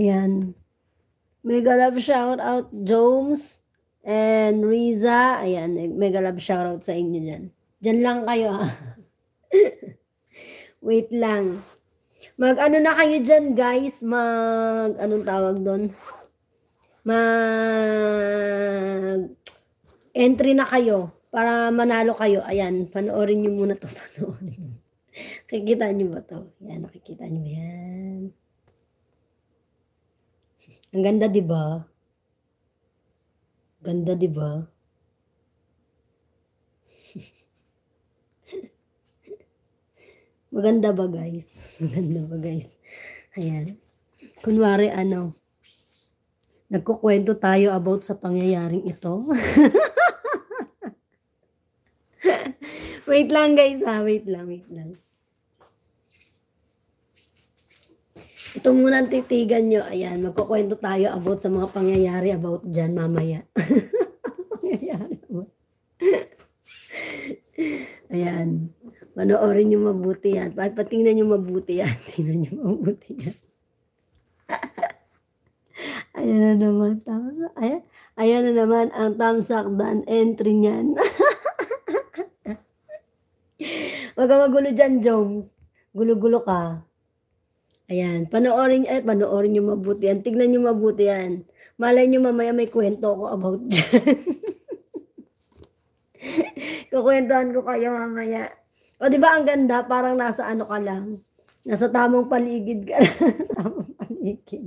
Ayan. Mega love shout out Jones and Riza. Ayan, mega love shout out sa inyo diyan. Diyan lang kayo ha. Wait lang. Mag ano na kayo diyan, guys. Mag anong tawag doon? Mag entry na kayo para manalo kayo. Ayan, panoorin niyo muna to. Panoorin. Kikita niyo ba to? Ayan, nakikita nyo yan. Ang ganda, di ba? Ganda, di ba? Maganda ba, guys? Maganda ba, guys? Ayan. Kunwari, ano, nagkukwento tayo about sa pangyayaring ito. wait lang, guys, ha? Wait lang, wait lang. Ito muna ang titigan nyo. Ayan, magkukwento tayo about sa mga pangyayari about dyan mamaya. pangyayari about. Ayan. Panoorin nyo mabuti yan. Patingnan nyo mabuti yan. Tingnan nyo mabuti yan. ayan na naman. Thumbs ayan, ayan na naman ang thumbs up dan entry niyan. Huwag ka magulo dyan, Jones. Gulo-gulo ka. Ayan, panoorin, eh, panoorin nyo mabuti yan. Tignan nyo mabuti yan. Malay nyo mamaya may kwento ko about dyan. Kukwentuhan ko kayo mamaya. O di ba ang ganda, parang nasa ano ka lang. Nasa tamang paligid ka lang. tamang paligid.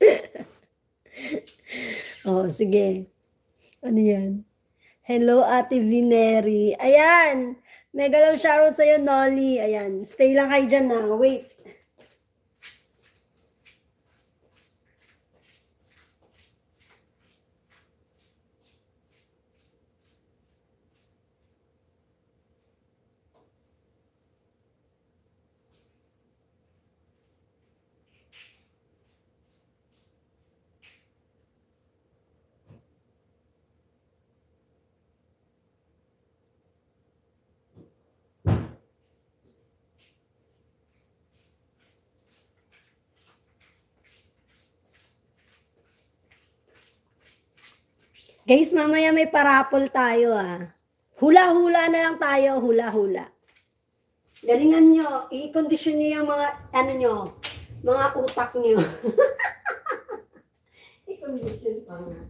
oh, sige. Ano yan? Hello, Ate Vineri. Ayan! Mega love shoutout sa'yo, Nolly. Ayan. Stay lang kayo dyan na. Wait. Guys, mamaya may parapol tayo ah. Hula-hula na lang tayo, hula-hula. Galingan nyo, i-condition nyo yung mga, ano nyo, mga utak nyo. i-condition pa nga.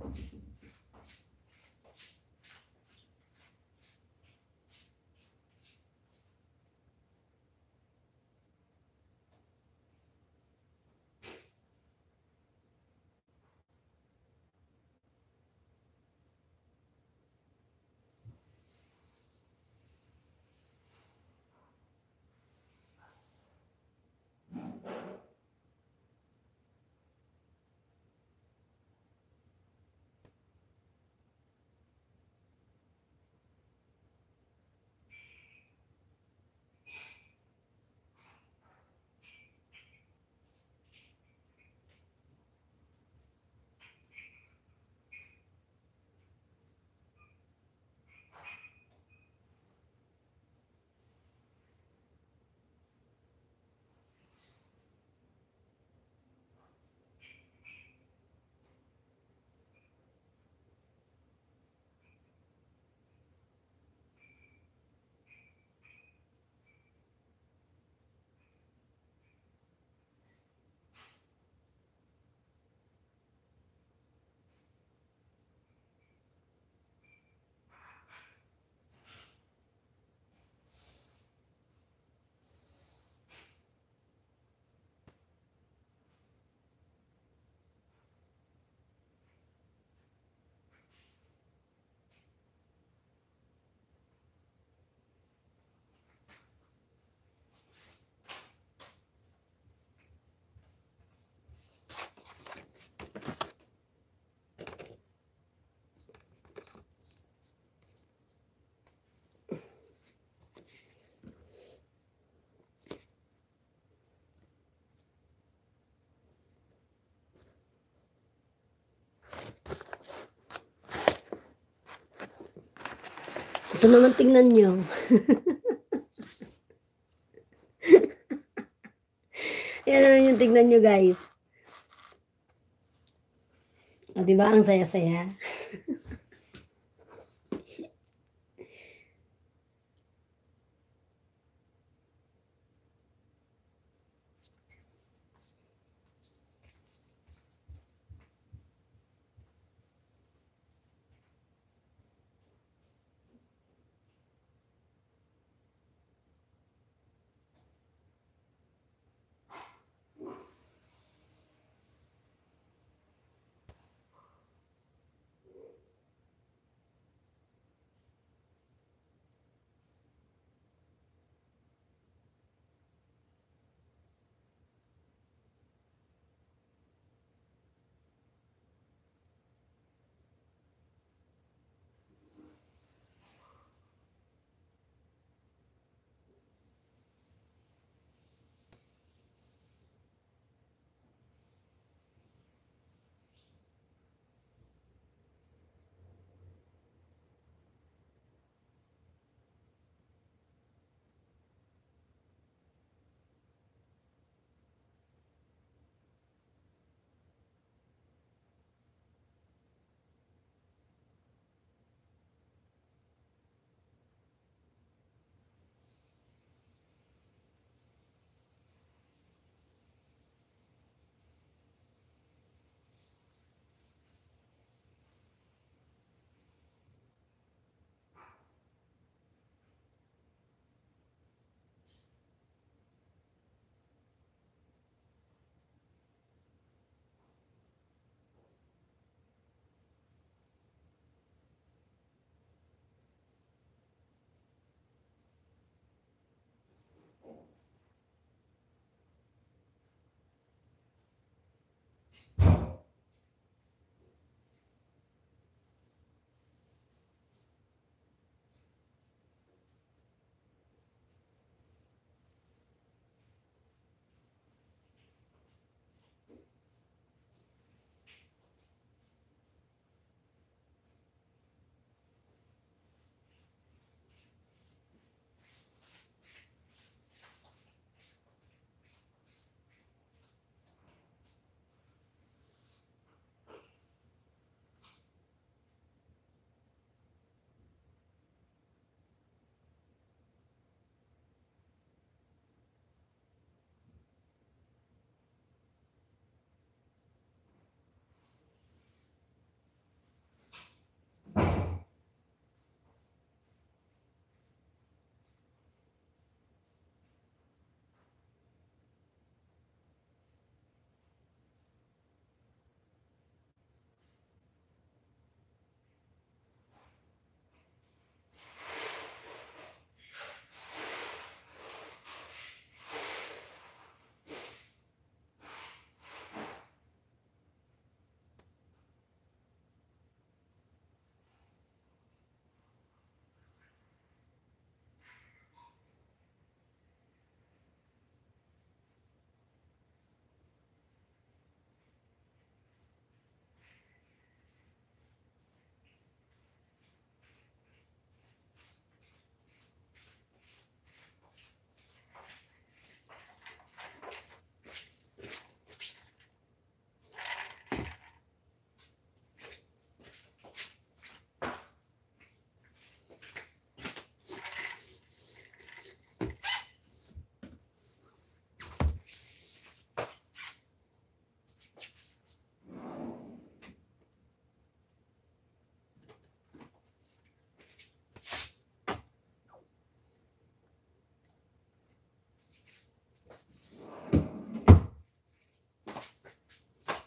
Ito naman tingnan nyo. Ayan naman yung tingnan nyo guys. O diba ang saya-saya?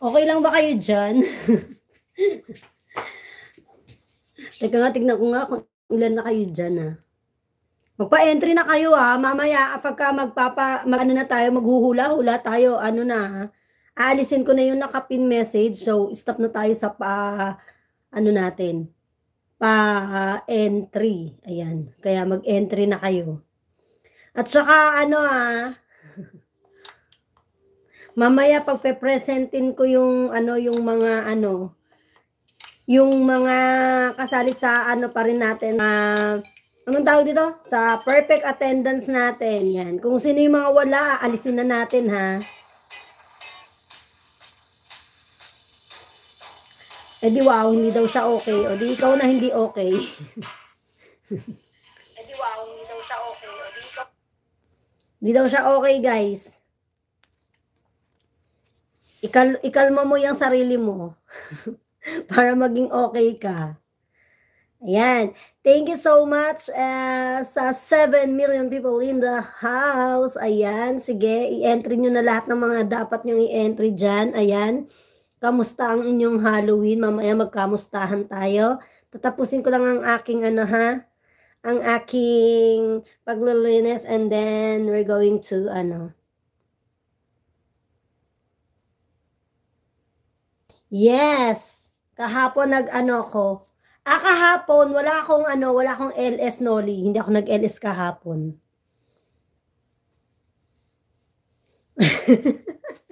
Okay lang ba kayo dyan? Teka nga, tignan ko nga kung ilan na kayo dyan ha. Ah. Magpa-entry na kayo ha. Ah. Mamaya, pagka magpapa, mag, ano na tayo, maghuhula-hula tayo, ano na ha. Ah. Aalisin ko na yung nakapin message. So, stop na tayo sa pa, ano natin, pa-entry. Ayan. Kaya mag-entry na kayo. At saka, ano ha, Mamaya pagpe-presentin ko yung ano yung mga ano yung mga kasali sa ano pa rin natin uh, anong tawag dito? Sa perfect attendance natin. Yan. Kung sino yung mga wala, alisin na natin ha. Eh di wow, hindi daw siya okay. O di ikaw na hindi okay. eh wow, hindi daw siya okay. O di Hindi daw siya okay guys. Ikal ikalma mo yung sarili mo para maging okay ka. Ayan. Thank you so much uh, sa 7 million people in the house. Ayan, sige, i-entry nyo na lahat ng mga dapat nyo i-entry dyan. Ayan, kamusta ang inyong Halloween? Mamaya magkamustahan tayo. Tatapusin ko lang ang aking ano ha, ang aking paglulunes and then we're going to ano, Yes. Kahapon nag-ano ko. Ah, kahapon, wala akong ano, wala akong LS Noli. Hindi ako nag-LS kahapon.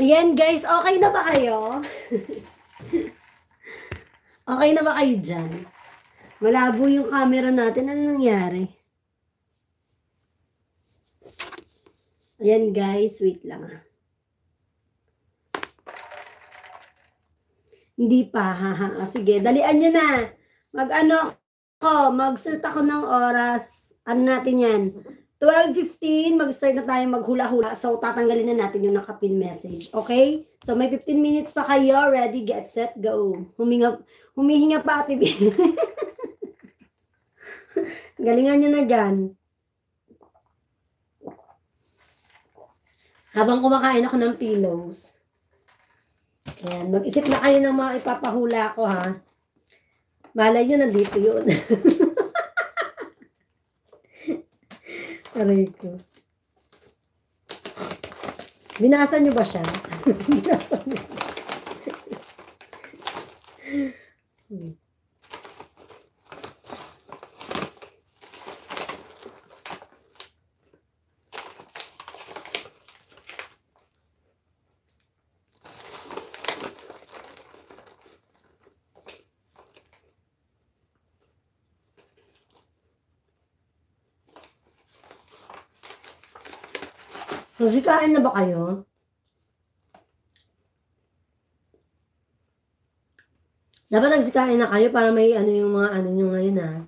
Ayan guys, okay na ba kayo? okay na ba kayo dyan? Malabo yung camera natin. Ano nangyari? Ayan guys, wait lang ah. Hindi pa, ha ha. O, sige, dalian nyo na. Mag ano ko, magset ako ng oras. Ano natin yan? 12.15, mag-start na tayo maghula-hula. So, tatanggalin na natin yung nakapin message. Okay? So, may 15 minutes pa kayo. Ready, get set, go. Huminga, humihinga pa, ate Galingan nyo na dyan. Habang kumakain ako ng pillows. Ayan, mag-isip na kayo ng mga ipapahula ko, ha? Malay nyo, nandito yun. Aray ko. Binasa nyo ba siya? Binasa nyo. Hmm. Nasikain na ba kayo? Dapat nagsikain na kayo para may ano yung mga ano nyo ngayon ha. Ah.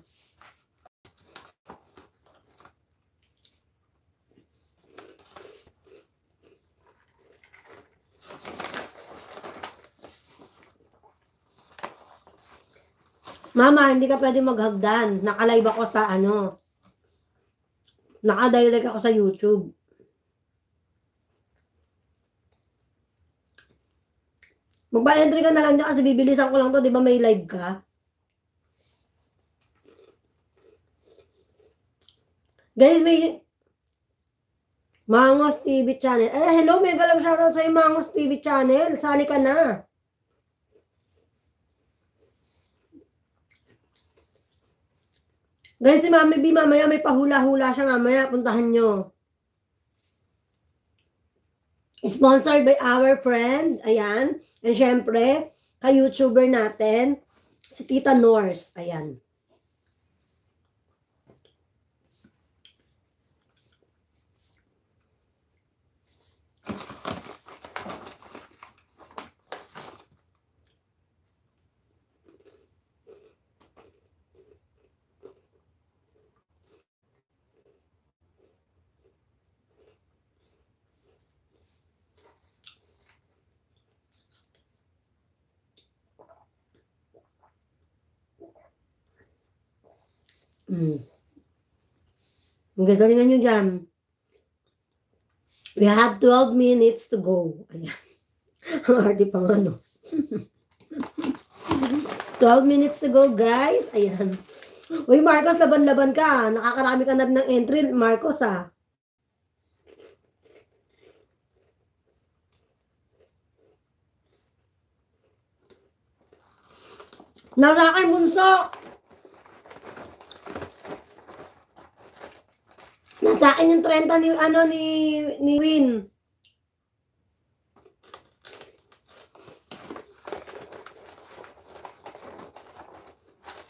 Mama, hindi ka pwede maghagdan. Nakalive ako sa ano. Nakadirect ako sa YouTube. Magbayad entry ka na lang dyan kasi bibilisan ko lang to. Di ba may live ka? Guys, may... Mangos TV channel. Eh, hello, may galang shoutout sa'yo, Mangos TV channel. Sali ka na. Guys, si Mami B, mamaya may pahula-hula siya mamaya. Puntahan nyo. Sponsored by our friend, ayan. And syempre, ka-YouTuber natin, si Tita Norse, ayan. Mm. Ang gagalingan nyo dyan. We have 12 minutes to go. Ayan. Ang hardy pa nga, no? 12 minutes to go, guys. Ayan. Uy, Marcos, laban-laban ka. Ah. Nakakarami ka na rin ng entry, Marcos, ah. Nasa akin, bunso! Nasa akin yung 30 ni, ano, ni, ni Win.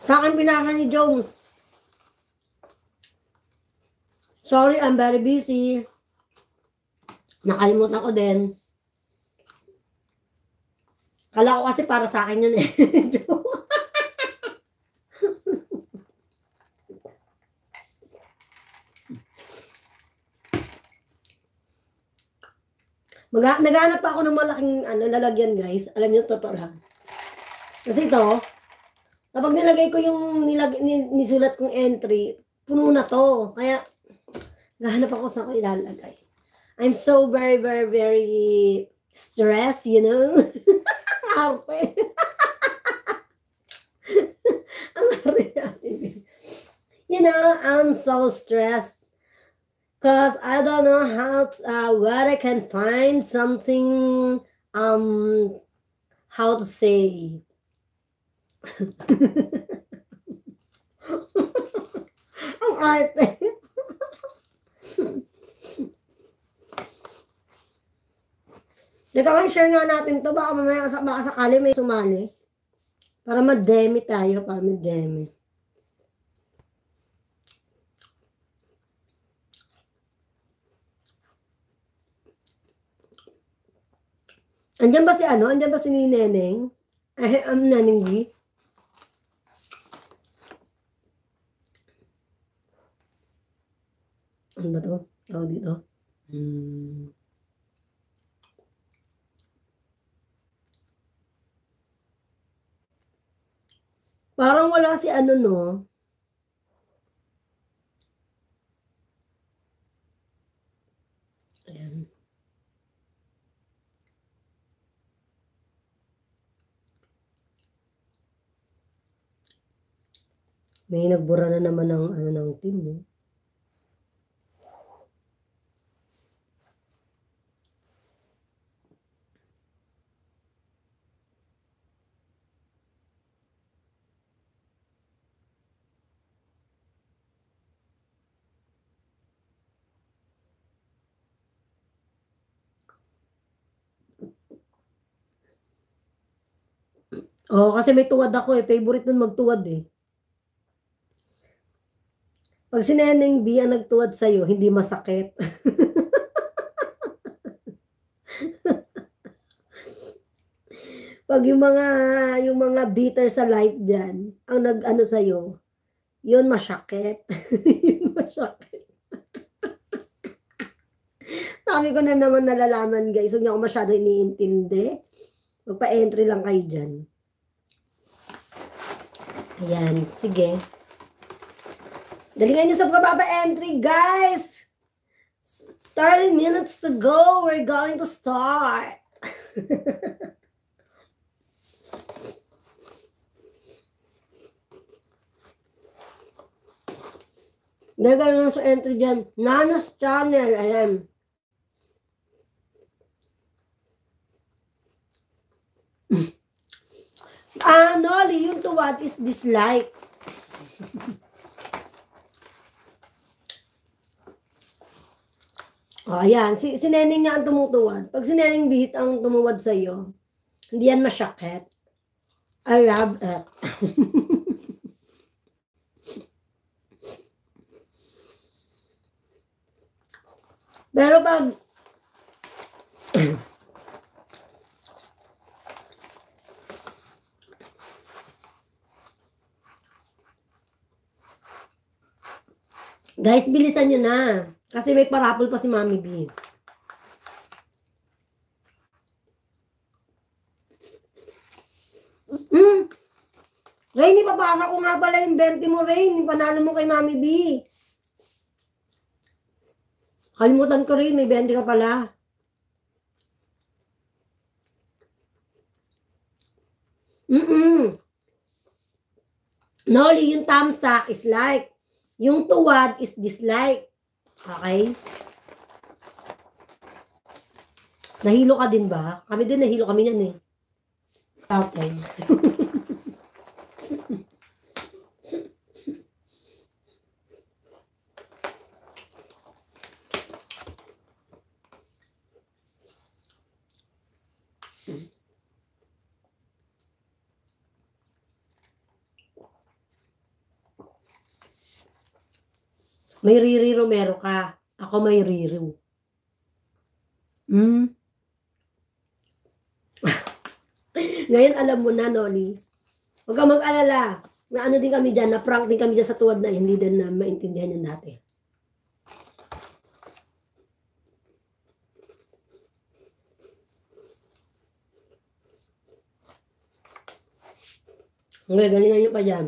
Sa akin pinaka ni Jones. Sorry, I'm very busy. Nakalimutan ko din. Kala ko kasi para sa akin yun eh. Mag naghanap pa ako ng malaking ano, lalagyan guys. Alam niyo, totoo lang. Kasi ito, kapag nilagay ko yung nilag, nisulat kong entry, puno na to. Kaya, naghanap ako sa ko ilalagay. I'm so very, very, very stressed, you know? arte. Ang arte You know, I'm so stressed because I don't know how to, uh, where I can find something um how to say all right Teka nga, share nga natin to. Baka mamaya baka sakali may sumali. Para mag-demi tayo, para mag-demi. Andiyan ba si ano? Andiyan ba si Neneng? Eh, um, Neneng G? Ano ba to? Tawag dito? Hmm. Parang wala si ano no? May nagbura na naman ng, ano, ng team, no? oh, kasi may tuwad ako eh. Favorite nun magtuwad eh. Pag si Neneng B ang nagtuwad sa'yo, hindi masakit. Pag yung mga yung mga bitter sa life diyan, ang nag-ano sa iyo, yun masakit. yun masakit. Dami ko na naman nalalaman, guys. Huwag niyo ako masyado iniintindi. Magpa-entry lang kayo diyan. Ayan, sige. Galingan niyo sa pagkababa entry, guys! 30 minutes to go. We're going to start. Gagawin sa entry dyan. Nanas Channel. Ayan. ah, Nolly, yung to what is this like? O, oh, ayan. Si, si Neneng nga ang tumutuwad. Pag si Neneng Bihit ang tumuwad sa iyo, hindi yan masyakit. I love it. Pero pag Guys, bilisan nyo na. Kasi may parapol pa si Mami B. Mm. Rain, ipapasa ko nga pala yung 20 mo, Rain. Yung panalo mo kay Mami B. Kalimutan ko rin, may 20 ka pala. Mm-mm. Noli, yung up is like. Yung tuwad is dislike. Okay? Nahilo ka din ba? Kami din nahilo kami yan eh. Fountain. May Riri Romero ka. Ako may Riri. Hmm? Ngayon alam mo na, Noli. Huwag kang mag-alala na ano din kami dyan, na prank din kami dyan sa tuwad na hindi din na maintindihan yan natin. Ngayon, galingan nyo pa dyan.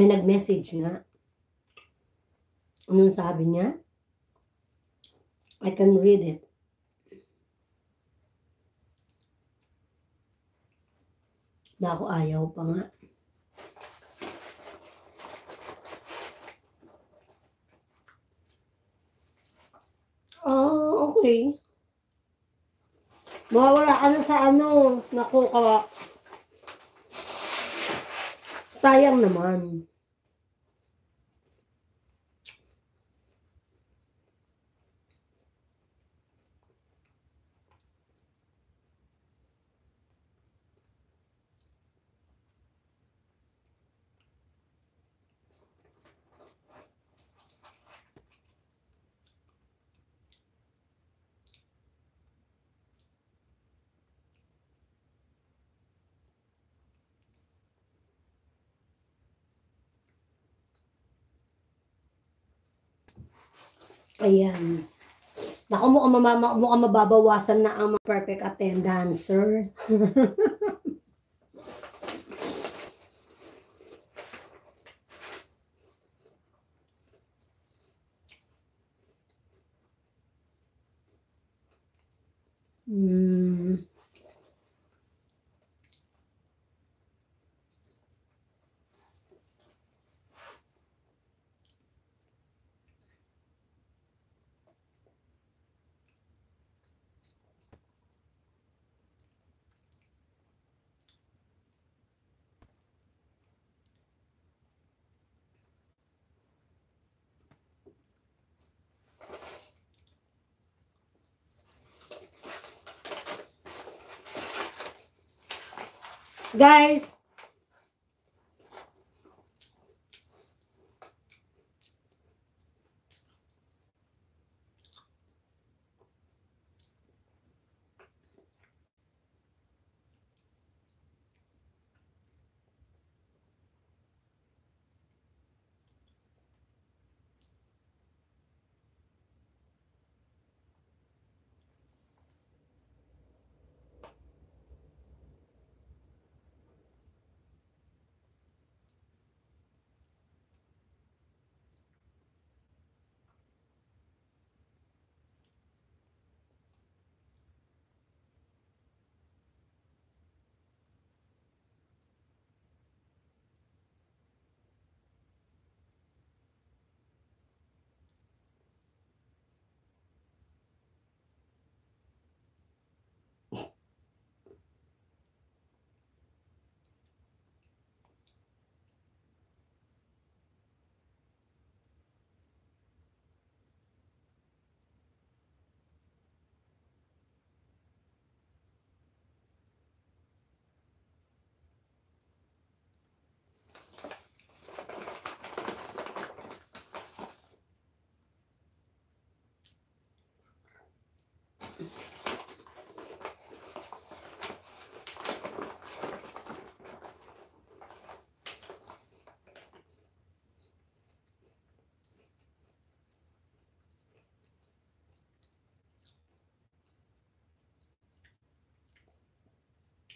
may nag-message nga. Anong sabi niya? I can read it. Na ayaw pa nga. Ah, okay. Mawawala ka na sa ano. Naku, kawa. Sayang naman. Ayan. Naku, mukhang, mama, mukhang mababawasan na ang perfect attendance, sir. Guys,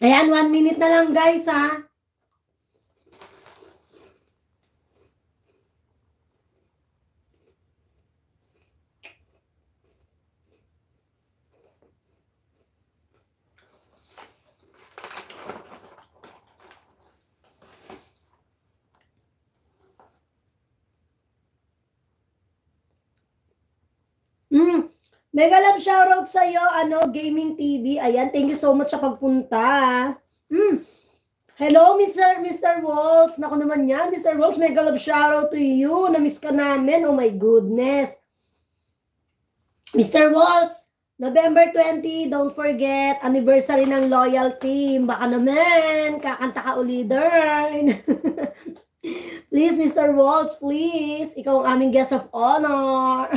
Ayan, one minute na lang guys ha. Mega love shoutout sa iyo, ano, Gaming TV. Ayan, thank you so much sa pagpunta. Mm. Hello, Mr. Mr. Waltz. Nako naman yan, Mr. Waltz. Mega love shoutout to you. Namiss ka namin. Oh my goodness. Mr. Waltz, November 20, don't forget, anniversary ng Loyal Team. Baka naman, kakanta ka uli dern. please, Mr. Waltz, please. Ikaw ang aming guest of honor.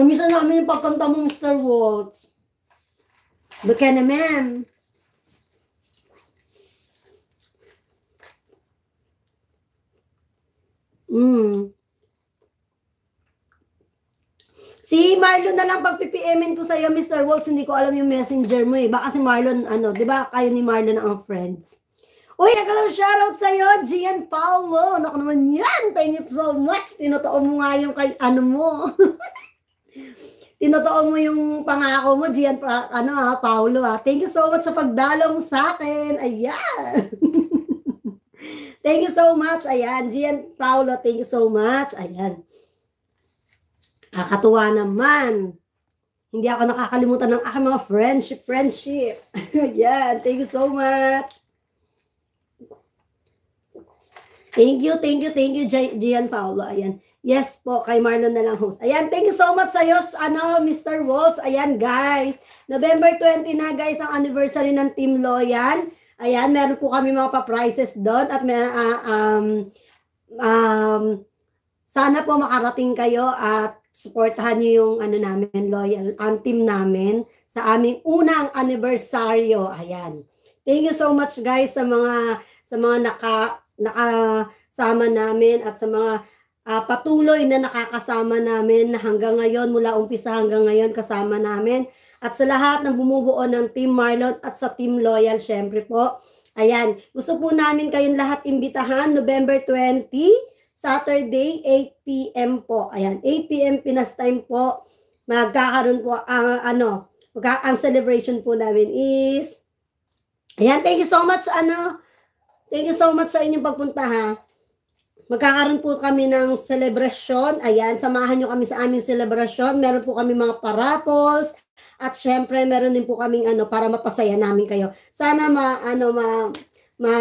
Namisa namin yung pagkanta mo, Mr. Waltz. Baka man. Mm. Si Marlon na lang pag ko sa iyo, Mr. Waltz, hindi ko alam yung messenger mo eh. Baka si Marlon, ano, di ba kayo ni Marlon ang friends? Uy, nagalaw shoutout sa'yo, Gian Paolo. Ano naman yan, thank you so much. Tinotoo mo nga yung kay, ano mo. Tinotoo mo yung pangako mo, Gian, pa, ano ha, ah, Paolo ha. Ah. Thank you so much sa pagdalong sa akin. Ayan. thank you so much. Ayan, Gian, Paolo, thank you so much. Ayan. Nakakatuwa naman. Hindi ako nakakalimutan ng aking mga friendship, friendship. Ayan, thank you so much. Thank you, thank you, thank you, Gian Paolo. Ayan. Yes po, kay Marlon na lang host. Ayan, thank you so much sa'yo, ano, Mr. Walls. Ayan, guys. November 20 na, guys, ang anniversary ng Team Loyal. Ayan, meron po kami mga pa-prizes doon at meron, uh, um, um, sana po makarating kayo at supportahan niyo yung ano namin, loyal, ang team namin sa aming unang anibersaryo. Ayan. Thank you so much guys sa mga sa mga naka nakasama namin at sa mga uh, patuloy na nakakasama namin hanggang ngayon, mula umpisa hanggang ngayon kasama namin. At sa lahat ng bumubuo ng Team Marlon at sa Team Loyal, syempre po. Ayan, gusto po namin kayong lahat imbitahan November 20, Saturday, 8pm po. Ayan, 8pm Pinas time po. Magkakaroon po ang ah, ano, magka ang celebration po namin is Ayan, thank you so much ano. Thank you so much sa inyong pagpunta ha. Magkakaroon po kami ng celebration. Ayan, samahan nyo kami sa aming celebration. Meron po kami mga parapols. At syempre, meron din po kaming ano, para mapasaya namin kayo. Sana ma, ano, ma, ma,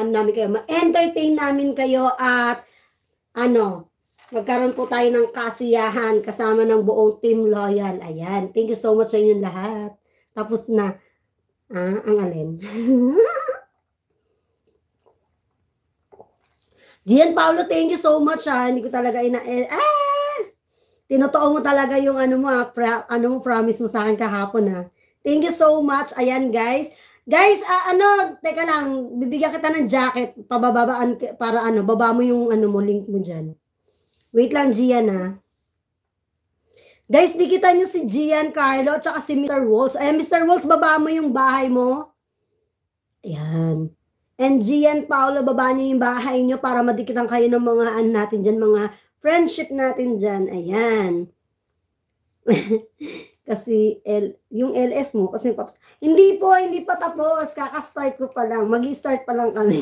ano namin kayo, ma-entertain namin kayo at ano, magkaroon po tayo ng kasiyahan kasama ng buong team loyal. Ayan, thank you so much sa inyong lahat. Tapos na, ah, ang alin. Gian Paolo, thank you so much ha. Ah. Hindi ko talaga ina... Eh, ah! Tinotoo mo talaga yung ano mo, ha, ah, pra, ano mo promise mo sa akin kahapon ha. Ah. Thank you so much. Ayan guys. Guys, uh, ano, teka lang, bibigyan kita ng jacket pabababaan para ano, baba mo yung ano mo, link mo dyan. Wait lang, Gian ha. Guys, di kita nyo si Gian Carlo tsaka si Mr. Walls. Ayan, Mr. Walls, baba mo yung bahay mo. Ayan. And Gian, Paolo, baba niyo yung bahay niyo para madikitan kayo ng mga an natin dyan, mga friendship natin dyan. Ayan. kasi L, yung LS mo, kasi paps, hindi po, hindi pa tapos. Kakastart ko pa lang. mag start pa lang kami.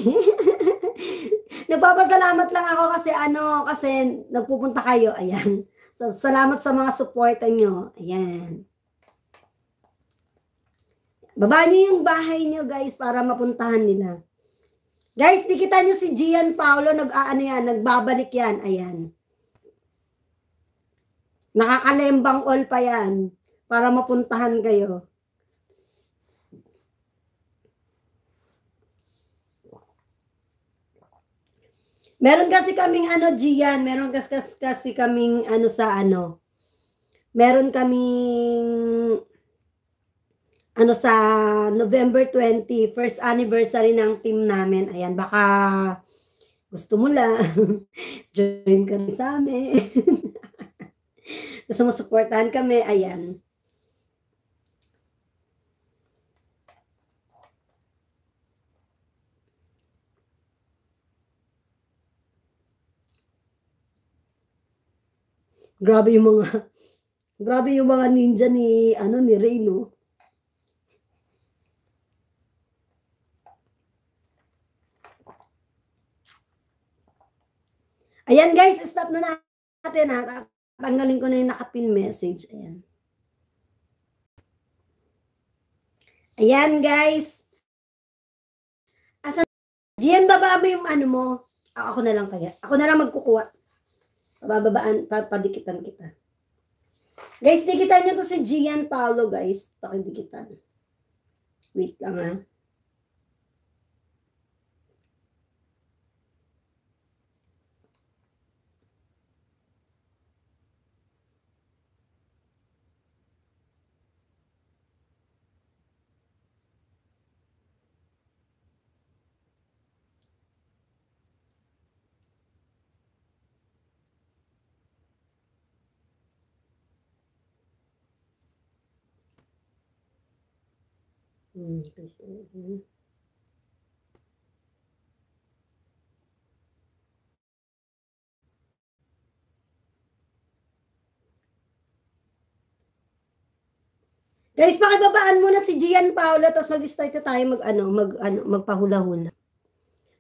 Nagpapasalamat lang ako kasi ano, kasi nagpupunta kayo. Ayan. So, salamat sa mga suporta nyo. Ayan. Baba niyo yung bahay niyo guys, para mapuntahan nila. Guys, di kita nyo si Gian Paolo, nag-aano yan, nagbabalik yan. Ayan. Nakakalembang all pa yan para mapuntahan kayo. Meron kasi kaming ano, Gian, meron kasi, kasi kaming ano sa ano, meron kaming ano sa November 20, first anniversary ng team namin. Ayan, baka gusto mo lang, join ka sa amin. gusto mo supportahan kami, ayan. Grabe yung mga grabe yung mga ninja ni ano ni Reno. Ayan guys, stop na natin ha. Ah. Tanggalin ko na yung nakapin message. Ayan. Ayan guys. Asan? Diyan baba mo yung ano mo. ako na lang kaya. Ako na lang magkukuha. Bababaan, padikitan kita. Guys, dikitan niyo to si Gian Paolo, guys. Pakidikitan. Wait lang ha. Ah. Hmm, please do it here. Guys, pakibabaan muna si Gian Paolo tapos mag-start na tayo mag ano, mag ano, magpahula-hula.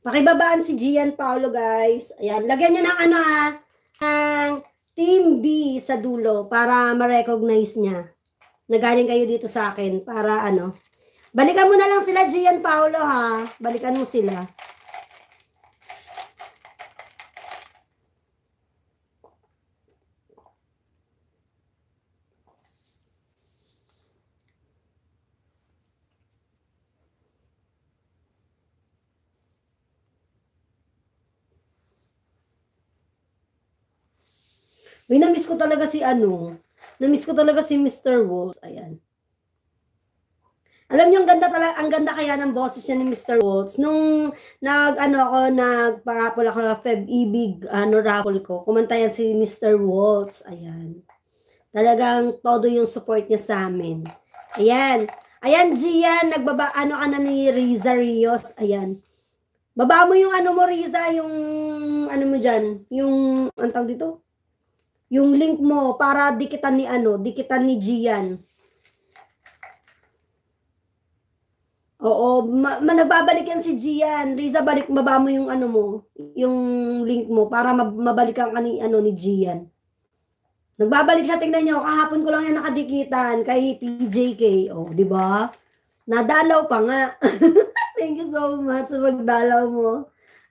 Pakibabaan si Gian Paolo, guys. Ayan, lagyan niyo ng ano ha, ang Team B sa dulo para ma-recognize niya. Nagaling kayo dito sa akin para ano, Balikan mo na lang sila, Gian Paolo, ha? Balikan mo sila. Uy, namiss ko talaga si ano. Namiss ko talaga si Mr. Wolves. Ayan. Alam niyo, ang ganda talaga, ang ganda kaya ng boses niya ni Mr. Waltz. Nung nag, ano ako, nagparapol ako ng Feb Ibig, ano, rapol ko, kumanta yan si Mr. Waltz. Ayan. Talagang todo yung support niya sa amin. Ayan. Ayan, Gian, nagbaba, ano ka na ni Riza Rios. Ayan. Baba mo yung ano mo, Riza, yung, ano mo dyan, yung, ang dito? Yung link mo, para dikitan ni ano, dikitan ni Gian. Oo, ma, ma nagbabalik yan si Gian. Riza, balik baba mo yung ano mo, yung link mo para mab- mabalik ang ani ano ni Gian. Nagbabalik siya, tingnan niyo, kahapon ko lang yan nakadikitan kay PJK. Oh, di ba? Nadalaw pa nga. Thank you so much sa pagdalaw mo.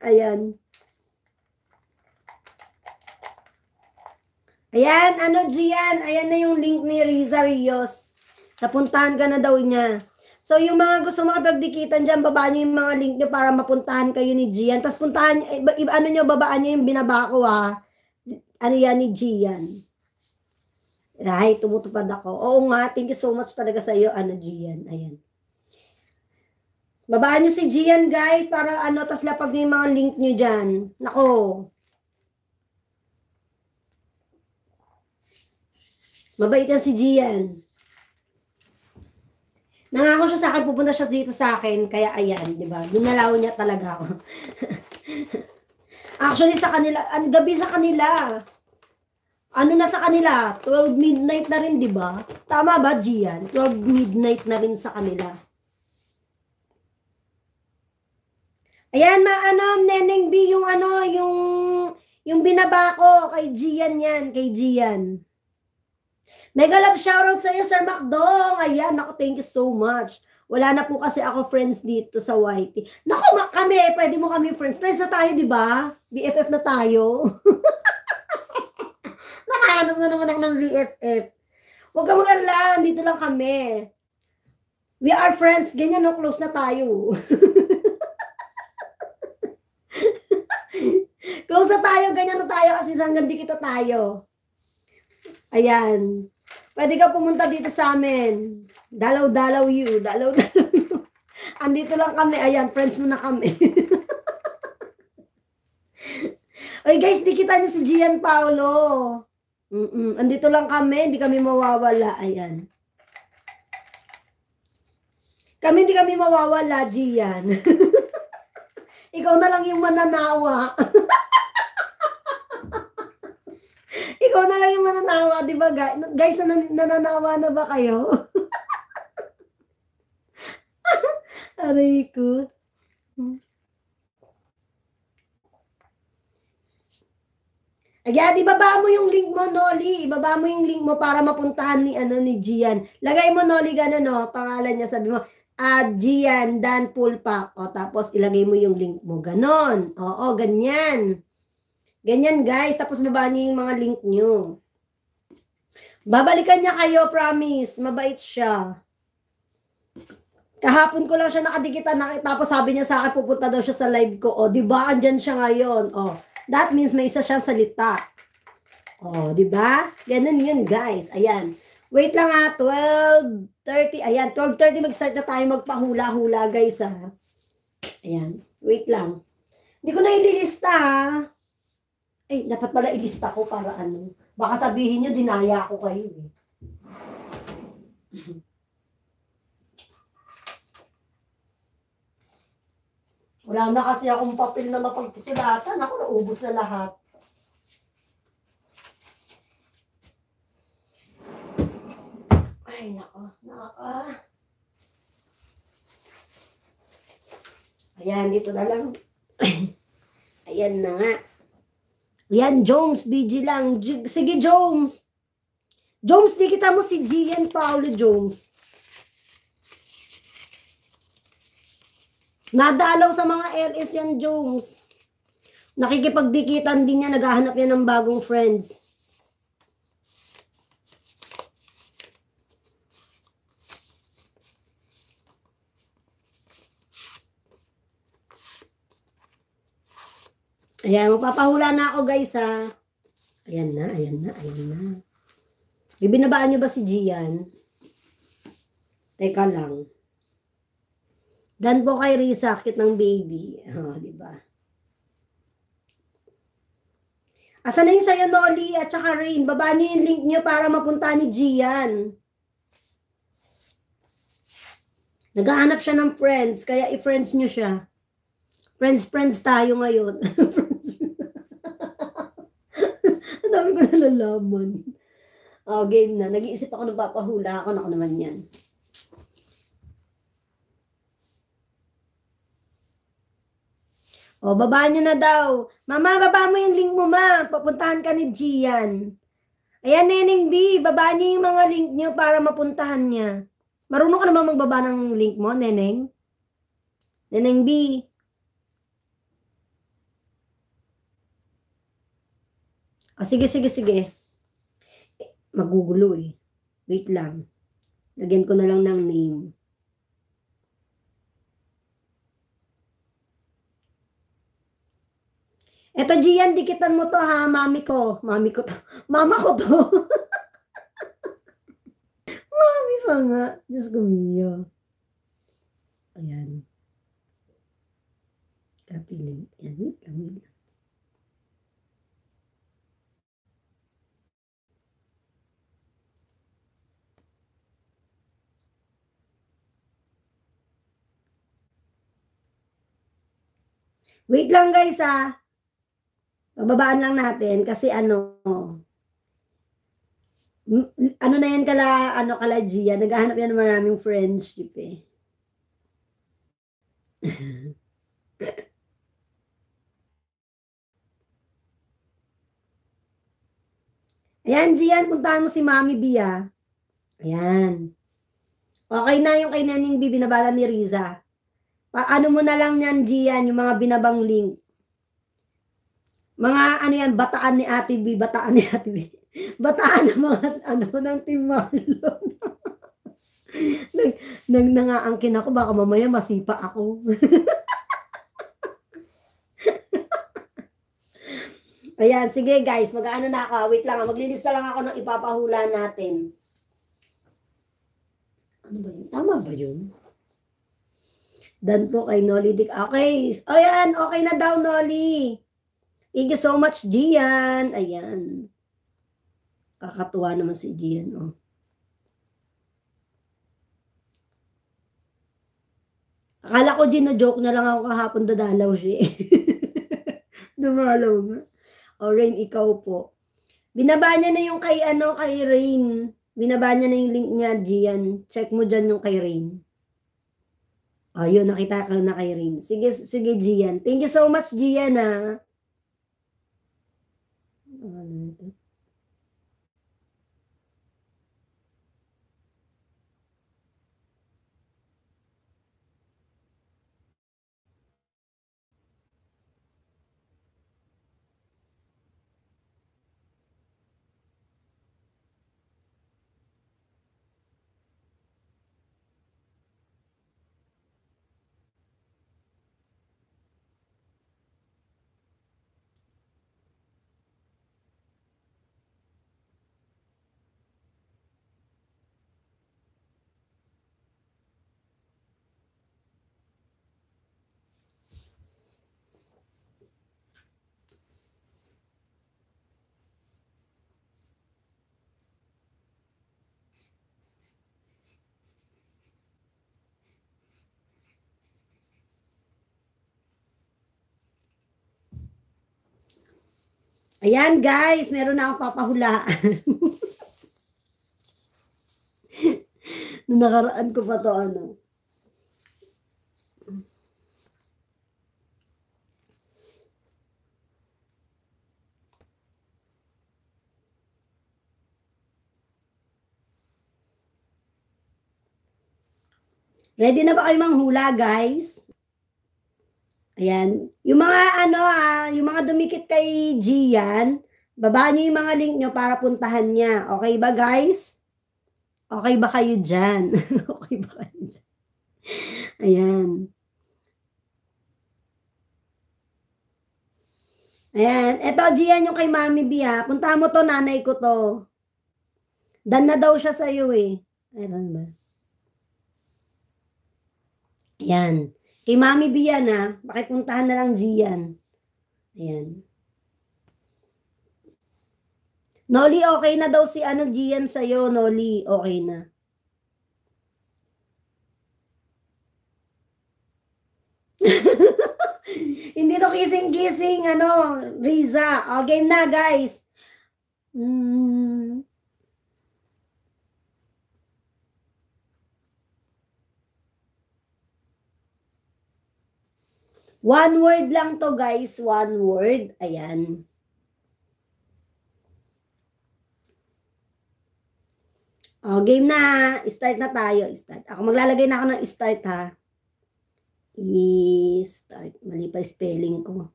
Ayan. Ayan, ano Gian, ayan na yung link ni Riza Rios. Napuntahan ka na daw niya. So yung mga gusto makapagdikitan dyan, babaan nyo yung mga link nyo para mapuntahan kayo ni Gian. Tapos puntahan, eh, ano nyo, babaan nyo yung binaba ko ha. Ano yan ni Gian. Right, tumutupad ako. Oo nga, thank you so much talaga sa iyo, ano Gian. Ayan. Babaan nyo si Gian guys para ano, tapos lapag nyo yung mga link nyo dyan. Nako. Mabait yan si Gian. Nangako siya sa akin, pupunta siya dito sa akin, kaya ayan, di ba? Ginalaw niya talaga ako. Actually, sa kanila, ang gabi sa kanila, ano na sa kanila? 12 midnight na rin, di ba? Tama ba, Gian? 12 midnight na rin sa kanila. Ayan, maano, Neneng B, yung ano, yung, yung binaba ko kay Gian yan, kay Gian. Mega love shoutout sa iyo, Sir Macdong. Ayan, ako, thank you so much. Wala na po kasi ako friends dito sa YT. Naku, kami, pwede mo kami friends. Friends na tayo, di ba? BFF na tayo. Nakahanap na naman ako ng BFF. Huwag ka mag-alala, dito lang kami. We are friends. Ganyan, no? Close na tayo. close na tayo. Ganyan na tayo kasi hanggang di kita tayo. Ayan. Pwede ka pumunta dito sa amin. Dalaw-dalaw you. Dalaw-dalaw you. Andito lang kami. Ayan, friends mo na kami. Oy guys, di kita niyo si Gian Paolo. Mm-mm. Andito lang kami. Hindi kami mawawala. Ayan. Kami hindi kami mawawala, Gian. Ikaw na lang yung mananawa. ikaw na lang yung mananawa, di ba guys? Guys, nan- nananawa na ba kayo? Aray ko. Ayan, ibaba mo yung link mo, Noli. Ibaba mo yung link mo para mapuntahan ni, ano, ni Gian. Lagay mo, Noli, ganun, no? Pangalan niya, sabi mo, at uh, Gian Dan Pulpak. O, tapos ilagay mo yung link mo. Ganon. Oo, ganyan. Ganyan guys, tapos baba niyo yung mga link niyo. Babalikan niya kayo, promise. Mabait siya. Kahapon ko lang siya ah, nakita, tapos sabi niya sa akin, pupunta daw siya sa live ko. O, oh, di ba? Andyan siya ngayon. O, oh, that means may isa siyang salita. O, oh, di ba? Ganun yun, guys. Ayan. Wait lang ha, ah. 12.30. Ayan, 12.30 mag-start na tayo magpahula-hula, guys ha. Ah. Ayan. Wait lang. Hindi ko na ililista ha. Ay, eh, dapat pala ilista ko para ano. Baka sabihin nyo, dinaya ko kayo eh. Wala na kasi akong papel na mapagsulatan. Ako, naubos na lahat. Ay, nako. Naka. Ayan, dito na lang. Ayan na nga. Yan, Jones, BG lang. Sige, Jones. Jones, di kita mo si Gian Paolo Jones. Nadaalaw sa mga LS yan, Jones. Nakikipagdikitan din niya, naghahanap niya ng bagong friends. Ayan, magpapahula na ako guys ha. Ayan na, ayan na, ayan na. Ibinabaan nyo ba si Gian? Teka lang. Dan po kay Risa, cute ng baby. Oh, di ba? Asa na yung sa'yo, Nolly, at saka Rain? Babaan nyo yung link nyo para mapunta ni Gian. Nagaanap siya ng friends, kaya i-friends nyo siya. Friends-friends tayo ngayon. ko nalalaman. Oh, game na. Nag-iisip ako ng papahula. Ako na ako naman yan. O, baba nyo na daw. Mama, baba mo yung link mo, ma. Papuntahan ka ni Gian. Ayan, Neneng B, baba niya yung mga link niyo para mapuntahan niya. Marunong ka naman magbaba ng link mo, Neneng? Neneng B, O, oh, ah, sige, sige, sige. Magugulo eh. Wait lang. Lagyan ko na lang ng name. Eto, Gian, dikitan mo to ha, mami ko. Mami ko to. Mama ko to. mami pa nga. Diyos ko miyo. Ayan. Copy Ayan, wait lang, wait lang. Wait lang guys ah. Bababaan lang natin kasi ano, ano na yan kala, ano kala Gia, naghahanap yan ng maraming friendship eh. Ayan, Gian, puntahan mo si Mami Bia. Ayan. Okay na yung kay Nening bibinabala ni Riza ano mo na lang yan, Gian, yung mga binabang link. Mga ano yan, bataan ni Ate B, bataan ni Ate B. Bataan ng mga ano ng Team Marlon. nag, nag nangaangkin ako, baka mamaya masipa ako. Ayan, sige guys, mag-ano na ako. Wait lang, ah, maglinis na lang ako ng ipapahula natin. Ano ba yun? Tama ba yun? Dan po kay Nolly Dick. Okay. O oh, yan, okay na daw, Nolly. Thank you so much, Gian. Ayan. Kakatuwa naman si Gian, oh. Akala ko din na joke na lang ako kahapon dadalaw siya. Eh. Dumalaw nga. O Rain, ikaw po. Binaba niya na yung kay ano, kay Rain. Binaba niya na yung link niya, Gian. Check mo dyan yung kay Rain. Oh, nakita ka na kay Rin. Sige, sige, Gian. Thank you so much, Gian, ha. Ah. Ayan guys, meron na akong papahulaan. Nung nakaraan ko pa to ano. Ready na ba kayo manghula, guys? Ayan. Yung mga ano ah, yung mga dumikit kay Gian, babaan niyo yung mga link niyo para puntahan niya. Okay ba guys? Okay ba kayo dyan? okay ba kayo dyan? Ayan. Ayan. Ito, Gian yung kay Mami B ha. Puntahan mo to, nanay ko to. Dan na daw siya sa'yo eh. Ayan ano ba? Ayan. Kay Mami Bian ha, pakipuntahan na lang Gian. Ayan. Noli, okay na daw si ano Gian sa'yo, Noli. Okay na. Hindi to kising-kising, ano, Riza. O, game na, guys. Mm. One word lang to guys, one word. Ayan. O, oh, game na. Start na tayo. Start. Ako maglalagay na ako ng start ha. I-start. Mali pa spelling ko.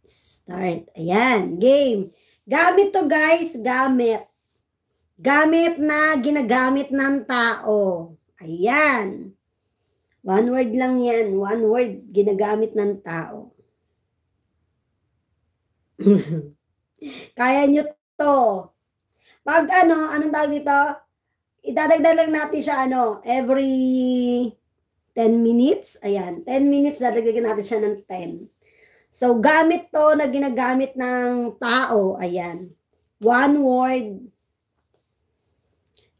Start. Ayan. Game. Gamit to guys. Gamit. Gamit na ginagamit ng tao. Ayan. Ayan. One word lang yan. One word ginagamit ng tao. Kaya nyo to. Pag ano, anong tawag dito? Idadagdag lang natin siya ano, every 10 minutes. Ayan, 10 minutes, dadagdagan natin siya ng 10. So, gamit to na ginagamit ng tao. Ayan. One word.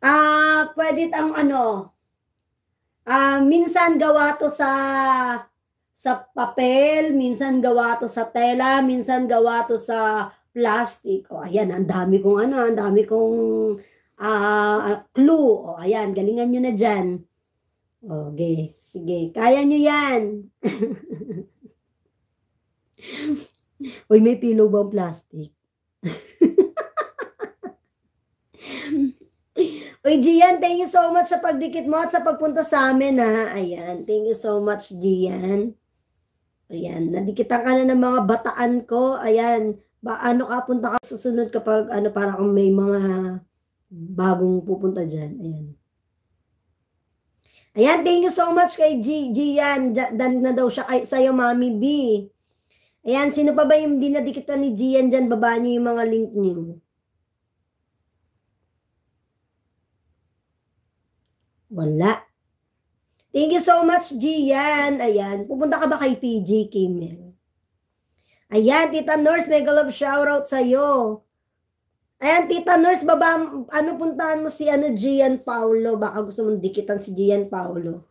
Ah, uh, pwede ang ano, Uh, minsan gawa to sa sa papel, minsan gawa to sa tela, minsan gawa to sa plastic. O ayan, ang dami kong ano, ang dami kong uh, clue. O ayan, galingan nyo na dyan. Okay, sige. Kaya nyo yan. Uy, may pillow bang plastic? Uy, Gian, thank you so much sa pagdikit mo at sa pagpunta sa amin, ha. Ayan, thank you so much, Gian. Ayan, nadikitan ka na ng mga bataan ko. Ayan, ba, ano ka, punta ka susunod kapag, ano, para kung may mga bagong pupunta dyan. Ayan. Ayan, thank you so much kay G, Gian. Dan na daw siya kay, sa'yo, Mami B. Ayan, sino pa ba yung dinadikitan ni Gian dyan? Baba niyo yung mga link niyo. Wala. Thank you so much, Gian. Ayan. Pupunta ka ba kay PG, Kimmel? Ayan, Tita Nurse, mega love shoutout sa'yo. Ayan, Tita Nurse, baba, ano puntahan mo si ano, Gian Paolo? Baka gusto mong dikitan si Gian Paolo.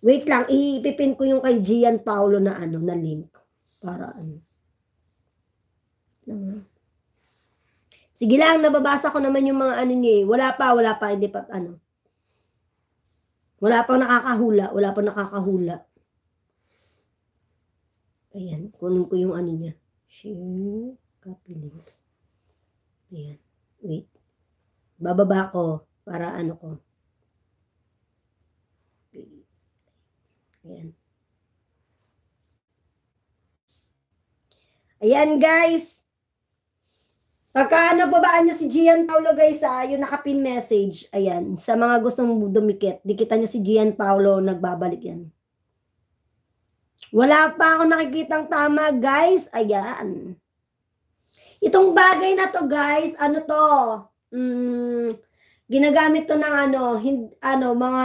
Wait lang, iipipin ko yung kay Gian Paolo na ano, na link. Para ano. Sige lang, nababasa ko naman yung mga ano niya eh. Wala pa, wala pa, hindi pa ano. Wala pa nakakahula. Wala pa nakakahula. Ayan. Kunin ko yung ano niya. Share. Copy link. Ayan. Wait. Bababa ko para ano ko. Ayan. Ayan guys. Pagkaano pa babaan nyo si Gian Paolo guys ha, ah, yung nakapin message, ayan, sa mga gustong dumikit, dikita nyo si Gian Paolo, nagbabalik yan. Wala pa ako nakikitang tama guys, ayan. Itong bagay na to guys, ano to, mm, ginagamit to ng ano, hin, ano, mga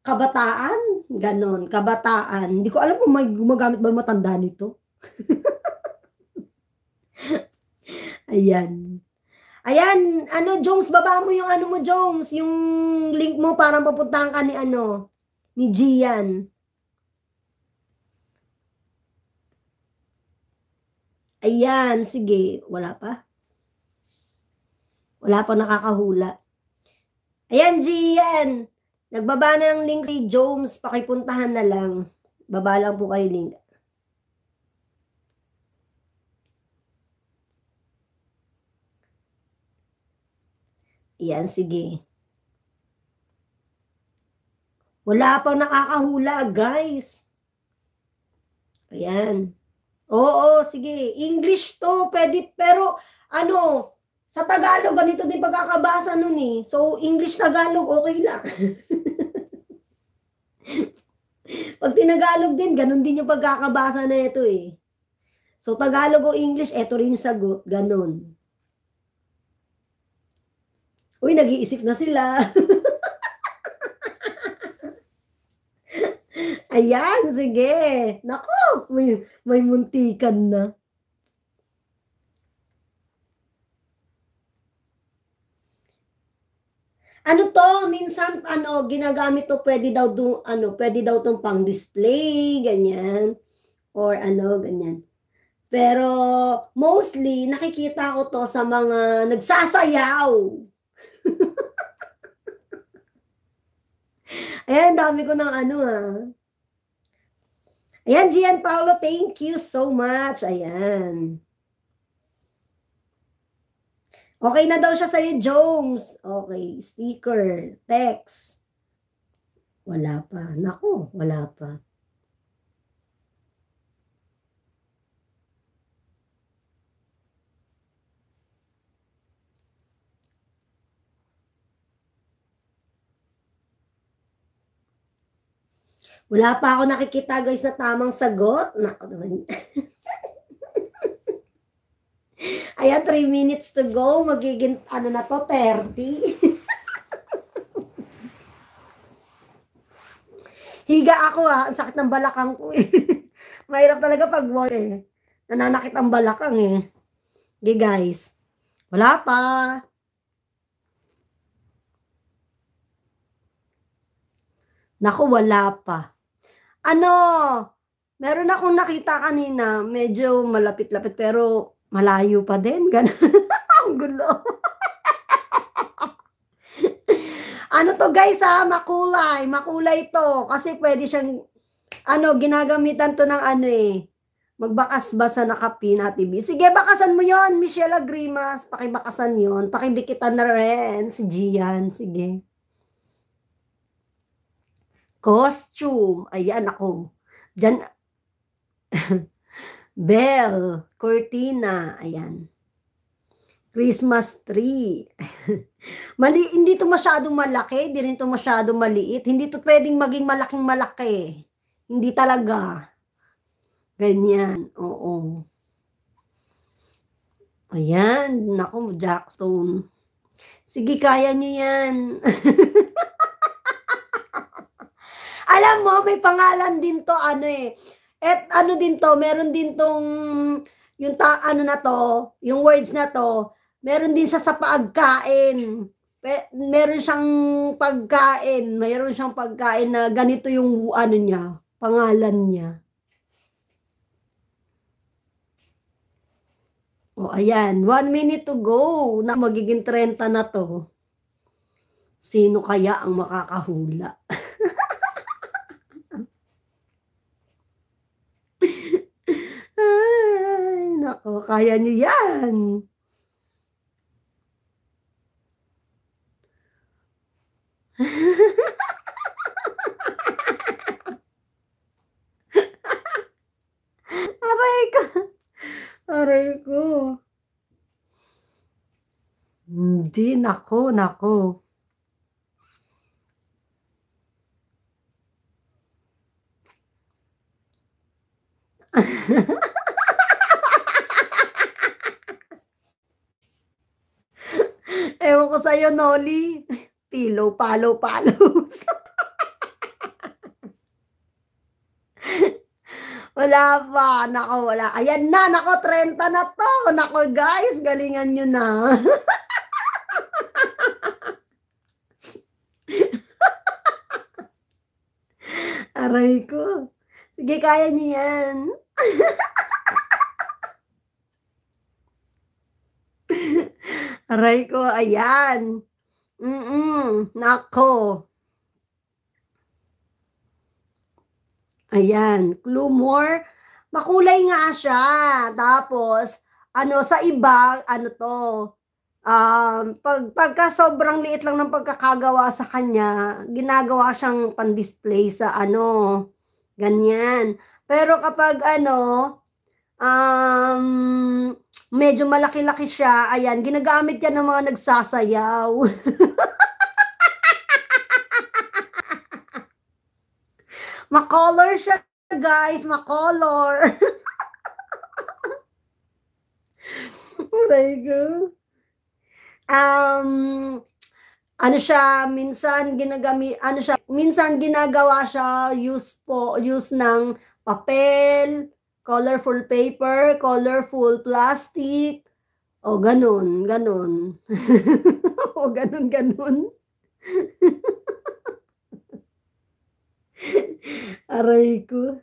kabataan, ganon, kabataan. Hindi ko alam kung may gumagamit ba matanda nito. Ayan. Ayan, ano, Jones, baba mo yung ano mo, Jones. Yung link mo parang papuntahan ka ni ano, ni Gian. Ayan, sige. Wala pa? Wala pa nakakahula. Ayan, Gian. Nagbaba na ng link si Jones. Pakipuntahan na lang. Baba lang po kayo link. Yan, sige. Wala pang nakakahula, guys. Ayan. Oo, sige. English to, pwede, pero ano, sa Tagalog, ganito din pagkakabasa nun eh. So, English-Tagalog, okay lang. Pag tinagalog din, ganun din yung pagkakabasa na ito eh. So, Tagalog o English, ito rin yung sagot. Ganun. Uy, nag-iisip na sila. Ayan, sige. Nako, may, may muntikan na. Ano to, minsan ano ginagamit to pwede daw do, ano, pwede daw tong pang-display, ganyan or ano ganyan. Pero mostly nakikita ko to sa mga nagsasayaw. Ayan, dami ko ng ano ah. Ayan, Gian Paolo, thank you so much. Ayan. Okay na daw siya sa'yo, Jones. Okay, sticker, text. Wala pa. Nako, wala pa. Wala pa ako nakikita guys na tamang sagot. Nako naman. Ayan, 3 minutes to go. Magiging, ano na to, 30. Higa ako ah. Ang sakit ng balakang ko eh. Mahirap talaga pag wall eh. Nananakit ang balakang eh. Okay guys. Wala pa. Naku, wala pa. Ano, meron akong nakita kanina, medyo malapit-lapit pero malayo pa din. Ganun. Ang gulo. ano to guys ha, ah? makulay. Makulay to. Kasi pwede siyang, ano, ginagamitan to ng ano eh. Magbakasbasan na kape na TV. Sige, bakasan mo yon Michelle Agrimas. Pakibakasan yon Pakidikitan na rin si Gian. Sige. Costume. Ayan ako. Diyan. Bell. Cortina. Ayan. Christmas tree. Mali, hindi to masyadong malaki, hindi rin to masyadong maliit. Hindi to pwedeng maging malaking malaki. Hindi talaga. Ganyan, oo. Ayan, nako, Jackstone. Sige, kaya nyo yan. Alam mo, may pangalan din to, ano eh. At ano din to, meron din tong, yung ta, ano na to, yung words na to, meron din siya sa pagkain. Meron siyang pagkain, meron siyang pagkain na ganito yung ano niya, pangalan niya. O, oh, ayan. One minute to go. Na magiging 30 na to. Sino kaya ang makakahula? O, kaya niyo yan. Aray ka. Aray ko. Hindi, nako, nako. Ha, ha, ha. Ewan ko sa'yo, Nolly. Pillow, palo, palos. wala pa. Nako, wala. Ayan na. Nako, 30 na to. Nako, guys. Galingan nyo na. Aray ko. Sige, kaya niyan. yan. Aray ko, ayan. Mm-mm, nako. Ayan, clue more. Makulay nga siya. Tapos, ano, sa iba, ano to, um, pag, pagka sobrang liit lang ng pagkakagawa sa kanya, ginagawa siyang pan-display sa ano, ganyan. Pero kapag ano, Um, medyo malaki-laki siya. Ayan, ginagamit yan ng mga nagsasayaw. makolor siya, guys. Makolor. oh my God. Um, ano siya, minsan ginagamit, ano siya, minsan ginagawa siya, use po, use ng papel, colorful paper, colorful plastic, o ganun, ganun. o ganun, ganun. Aray ko.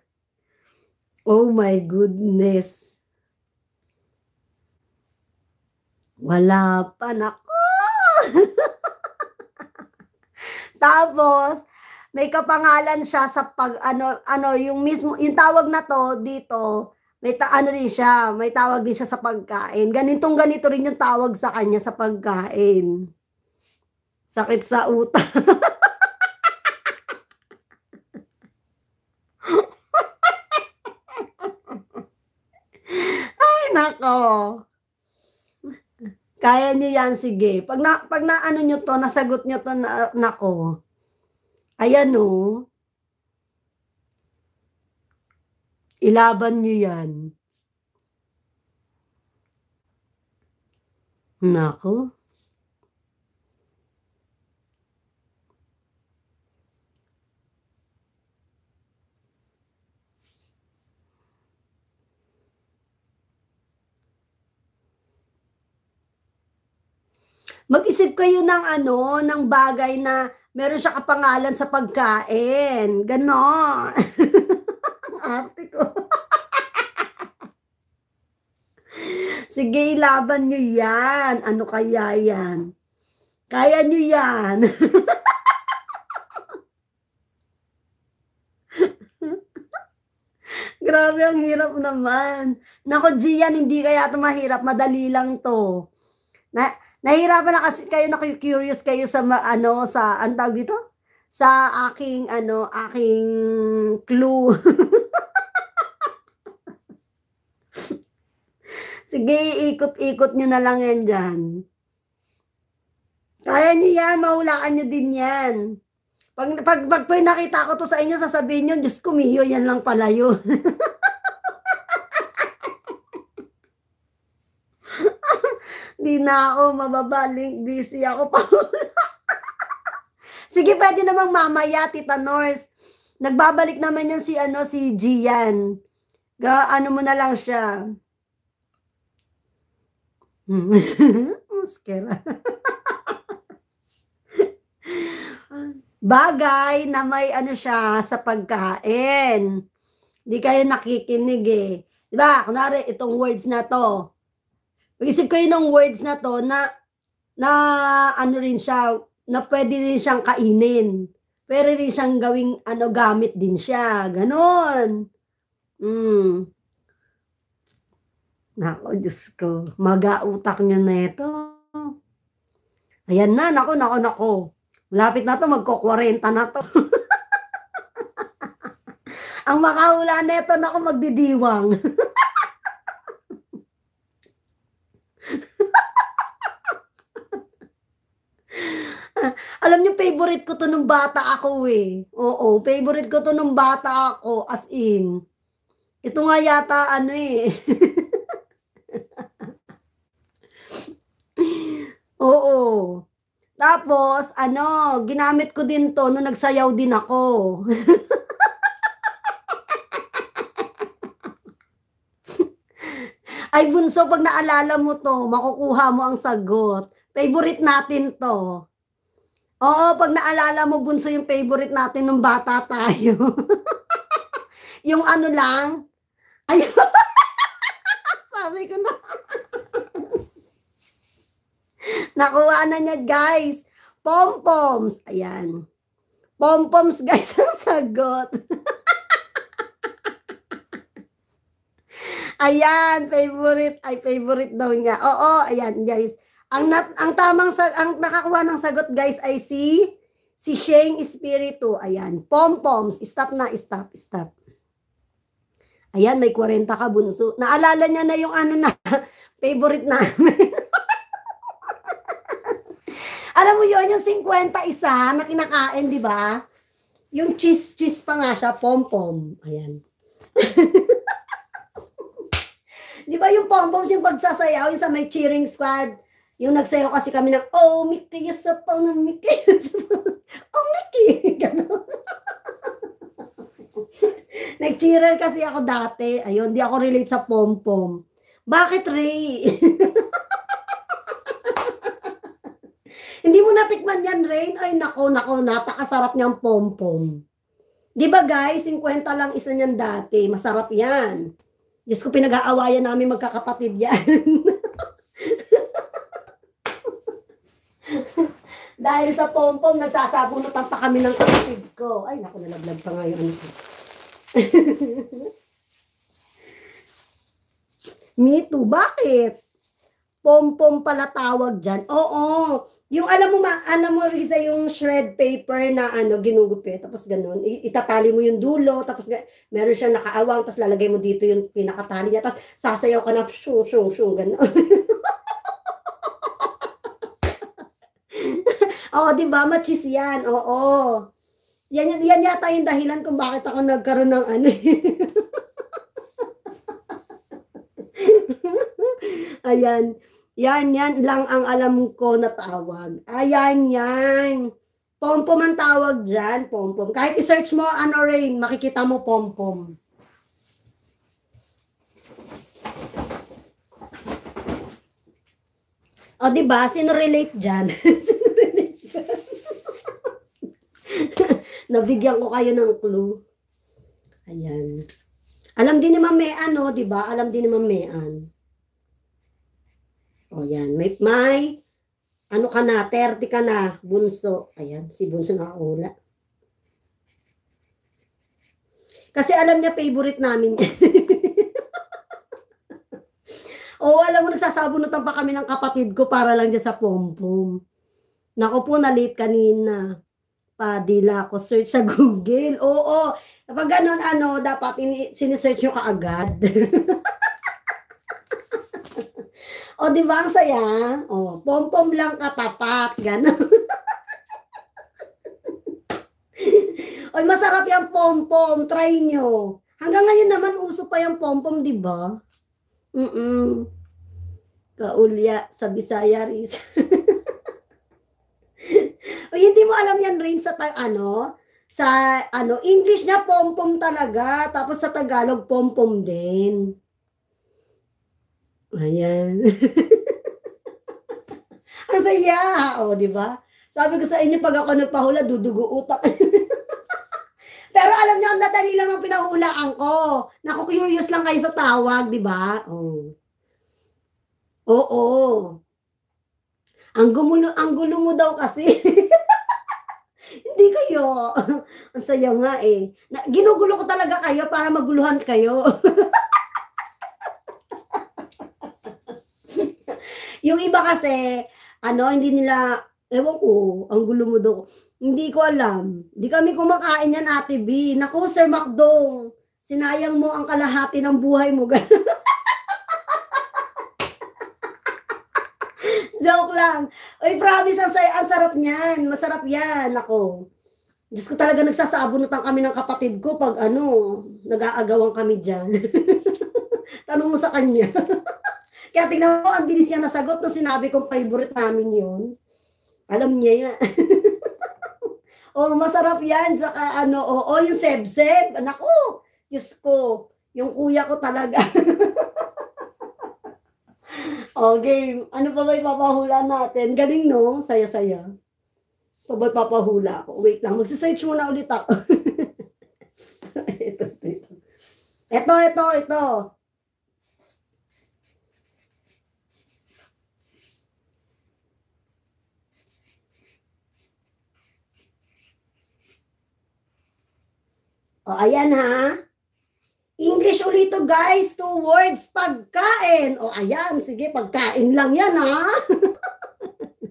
Oh my goodness. Wala pa. Nako! Tapos, may kapangalan siya sa pag ano ano yung mismo yung tawag na to dito may ta, ano din siya may tawag din siya sa pagkain ganitong ganito rin yung tawag sa kanya sa pagkain sakit sa utak ay nako kaya niyo yan sige pag na, pag na ano niyo to nasagot niyo to na, nako Ayan o. Ilaban nyo yan. Nako. Mag-isip kayo ng ano, ng bagay na meron siya kapangalan sa pagkain. Ganon. Ang arte ko. Sige, laban nyo yan. Ano kaya yan? Kaya nyo yan. Grabe, ang hirap naman. Nako, Gian, hindi kaya ito mahirap. Madali lang to. Na, Nahihirapan na kasi kayo na curious kayo sa ano sa ang dito? Sa aking ano, aking clue. Sige, ikot-ikot nyo na lang yan dyan. Kaya nyo yan, mahulaan nyo din yan. Pag, pag, pag, pag nakita ko to sa inyo, sasabihin nyo, Diyos ko, Mio, yan lang pala yun. Di na ako mababaling. Busy ako pa. Sige, pwede namang mamaya, Tita Norse. Nagbabalik naman yan si, ano, si Gian. Ga, ano mo na lang siya. Muskera. Hmm. Bagay na may ano siya sa pagkain. Hindi kayo nakikinig eh. Diba? Kunwari, itong words na to. Mag-isip kayo ng words na to na, na ano rin siya, na pwede rin siyang kainin. Pwede rin siyang gawing ano, gamit din siya. Ganon. Mm. Nako, Diyos ko. Mag-autak nyo na ito. Ayan na, nako, nako, nako. Malapit na to, magko-40 na to. Ang makahula na ito, nako, magdidiwang. Alam niyo, favorite ko to nung bata ako eh. Oo, favorite ko to nung bata ako, as in. Ito nga yata ano eh. Oo. Tapos, ano, ginamit ko din to nung nagsayaw din ako. Ay, bunso, pag naalala mo to, makukuha mo ang sagot. Favorite natin to. Oo, pag naalala mo, bunso yung favorite natin nung bata tayo. yung ano lang. Ayun. Sabi ko na. Nakuha na niya, guys. Pom-poms. Ayan. Pom-poms, guys, ang sagot. ayan, favorite. Ay, favorite daw niya. Oo, ayan, guys. Ang nat, ang tamang sa, ang nakakuha ng sagot guys ay si si Shane Espiritu. Ayan, pom-poms, stop na, stop, stop. Ayan, may 40 ka bunso. Naalala niya na yung ano na favorite namin. Alam mo yon yung 50 isa na kinakain, di ba? Yung cheese-cheese pa nga siya, pom-pom. Ayan. Di ba yung pom-poms yung pagsasayaw, yung sa may cheering squad? Yung nagsayo kasi kami ng, oh, Mickey, yes, sa pang, Mickey, yes, oh, Mickey, Nag-cheerer kasi ako dati. Ayun, di ako relate sa pom-pom. Bakit, Ray? Hindi mo natikman yan, Ray? Ay, nako, nako, napakasarap niyang pom-pom. Di ba, guys? 50 lang isa niyan dati. Masarap yan. Diyos ko, pinag-aawayan namin magkakapatid yan. Dahil sa pompom, nagsasabunutan pa kami ng kapatid ko. Ay, naku, nalaglag pa ngayon. yung ko. Me too. Bakit? Pompom pala tawag dyan. Oo. Yung alam mo, ma, alam mo, Riza, yung shred paper na ano, ginugupit, tapos ganun. Itatali mo yung dulo, tapos meron siyang nakaawang, tapos lalagay mo dito yung pinakatali niya, tapos sasayaw ka na, shung, shung, shung, ganun. Oo, oh, di ba? Machis yan. Oo. Yan, yan yata yung dahilan kung bakit ako nagkaroon ng ano. Ayan. Yan, yan lang ang alam ko na tawag. Ayan, yan. Pompom ang tawag dyan, pompom. Kahit i-search mo, ano rain, makikita mo pompom. O, diba? Sino relate dyan? Sino Nabigyan ko kayo ng clue. Ayan. Alam din naman may ano, di ba? Alam din ni may an. O yan. May, may, ano ka na, 30 ka na, bunso. Ayan, si bunso na nakaula. Kasi alam niya, favorite namin. oh, alam mo, nagsasabunot pa kami ng kapatid ko para lang diyan sa pompom. pom Nako po, na-late kanina. Padila ko search sa Google. Oo, kapag ganun, ano, dapat in- sinisearch nyo kaagad. o, di ba ang saya? O, pompom pom lang katapat. Ganun. Oy, masarap yung pompom. Try nyo. Hanggang ngayon naman, uso pa yung pompom, di ba? Mm-mm. Kaulya sa Bisaya, Risa. O hindi mo alam yan, Rain, sa ano, sa ano, English niya pompom talaga, tapos sa Tagalog pompom din. Ayan. Ang saya, o, di ba? Sabi ko sa inyo, pag ako nagpahula, dudugo utak. Pero alam niyo, ang dadali lang ang pinahulaan ko. Naku-curious lang kayo sa tawag, di ba? Oh. Oo. Ang, gumulo, ang gulo mo daw kasi. Hindi kayo. Ang saya nga eh. Na, ginugulo ko talaga kayo para maguluhan kayo. yung iba kasi, ano, hindi nila, ewan ko, ang gulo mo doon. Hindi ko alam. Hindi kami kumakain yan, Ate B. Naku, Sir Macdong, sinayang mo ang kalahati ng buhay mo. lang. Uy, promise, ang, say, ang sarap niyan. Masarap yan. Ako. Diyos ko talaga nagsasabunutan kami ng kapatid ko pag ano, nag-aagawan kami dyan. Tanong mo sa kanya. Kaya tingnan mo, ang bilis niya nasagot nung no, sinabi kong favorite namin yun. Alam niya yan. oh, masarap yan. Tsaka ano, oo, oh, oh, yung seb-seb. Anak Diyos ko, yung kuya ko talaga oh, game. Ano pa ba ipapahula natin? Galing, no? Saya-saya. Pa ba't papahula ako? Wait lang. Magsisearch muna ulit ako. ito, ito, ito. Ito, ito, ito. oh, ayan ha. English ulito guys, two words, pagkain. O ayan, sige, pagkain lang yan ha.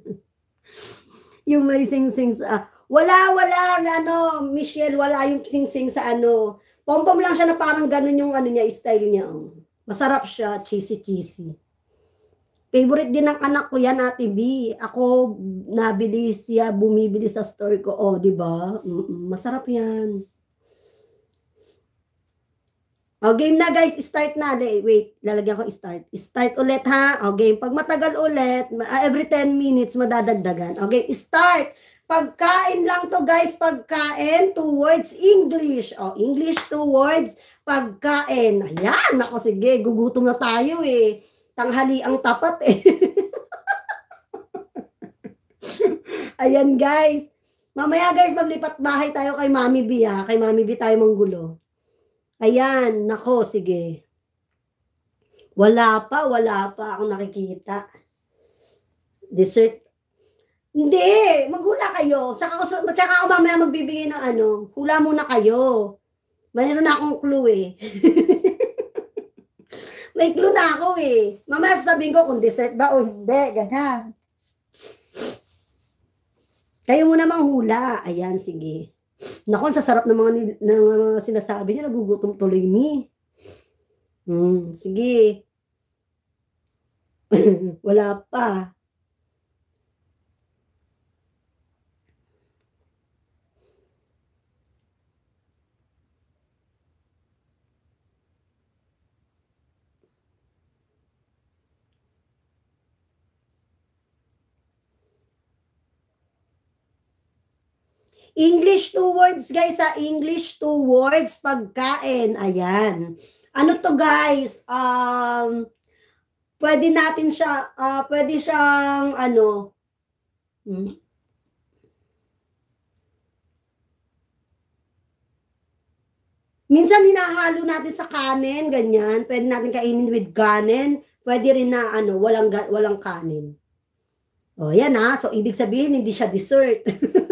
yung may sing-sing sa, wala, wala, ano, Michelle, wala yung sing-sing sa ano. Pompom lang siya na parang ganun yung ano niya, style niya. Oh. Masarap siya, cheesy-cheesy. Favorite din ng anak ko yan, Ate B. Ako, nabili siya, bumibili sa store ko. Oh, di ba? Mm -mm, masarap yan. O, oh, game na guys. Start na. Wait, lalagyan ko start. Start ulit ha. O, oh, game. Pag matagal ulit, ah, every 10 minutes, madadagdagan. Okay, start. Pagkain lang to guys. Pagkain towards English. O, oh, English towards pagkain. Ayan. Ako, sige. Gugutom na tayo eh. Tanghali ang tapat eh. Ayan guys. Mamaya guys, maglipat bahay tayo kay Mami Bia. Kay Mami B tayo manggulo. Ayan, nako, sige. Wala pa, wala pa ako nakikita. Dessert. Hindi, maghula kayo. Saka, saka ako mamaya magbibigay ng ano. Hula muna kayo. Mayroon na akong clue eh. May clue na ako eh. Mamaya sasabihin ko kung dessert ba o hindi. Ganyan. Kayo muna manghula. Ayan, sige. Naku, ang sasarap ng mga, ng mga sinasabi niya. Nagugutom tuloy mi. Hmm, sige. Wala pa. English two words, guys, sa English two words, pagkain. Ayan. Ano to, guys? Um, pwede natin siya, uh, pwede siyang, ano, hmm? Minsan hinahalo natin sa kanin, ganyan. Pwede natin kainin with kanin. Pwede rin na ano, walang walang kanin. O, oh, yan ha. So, ibig sabihin, hindi siya dessert.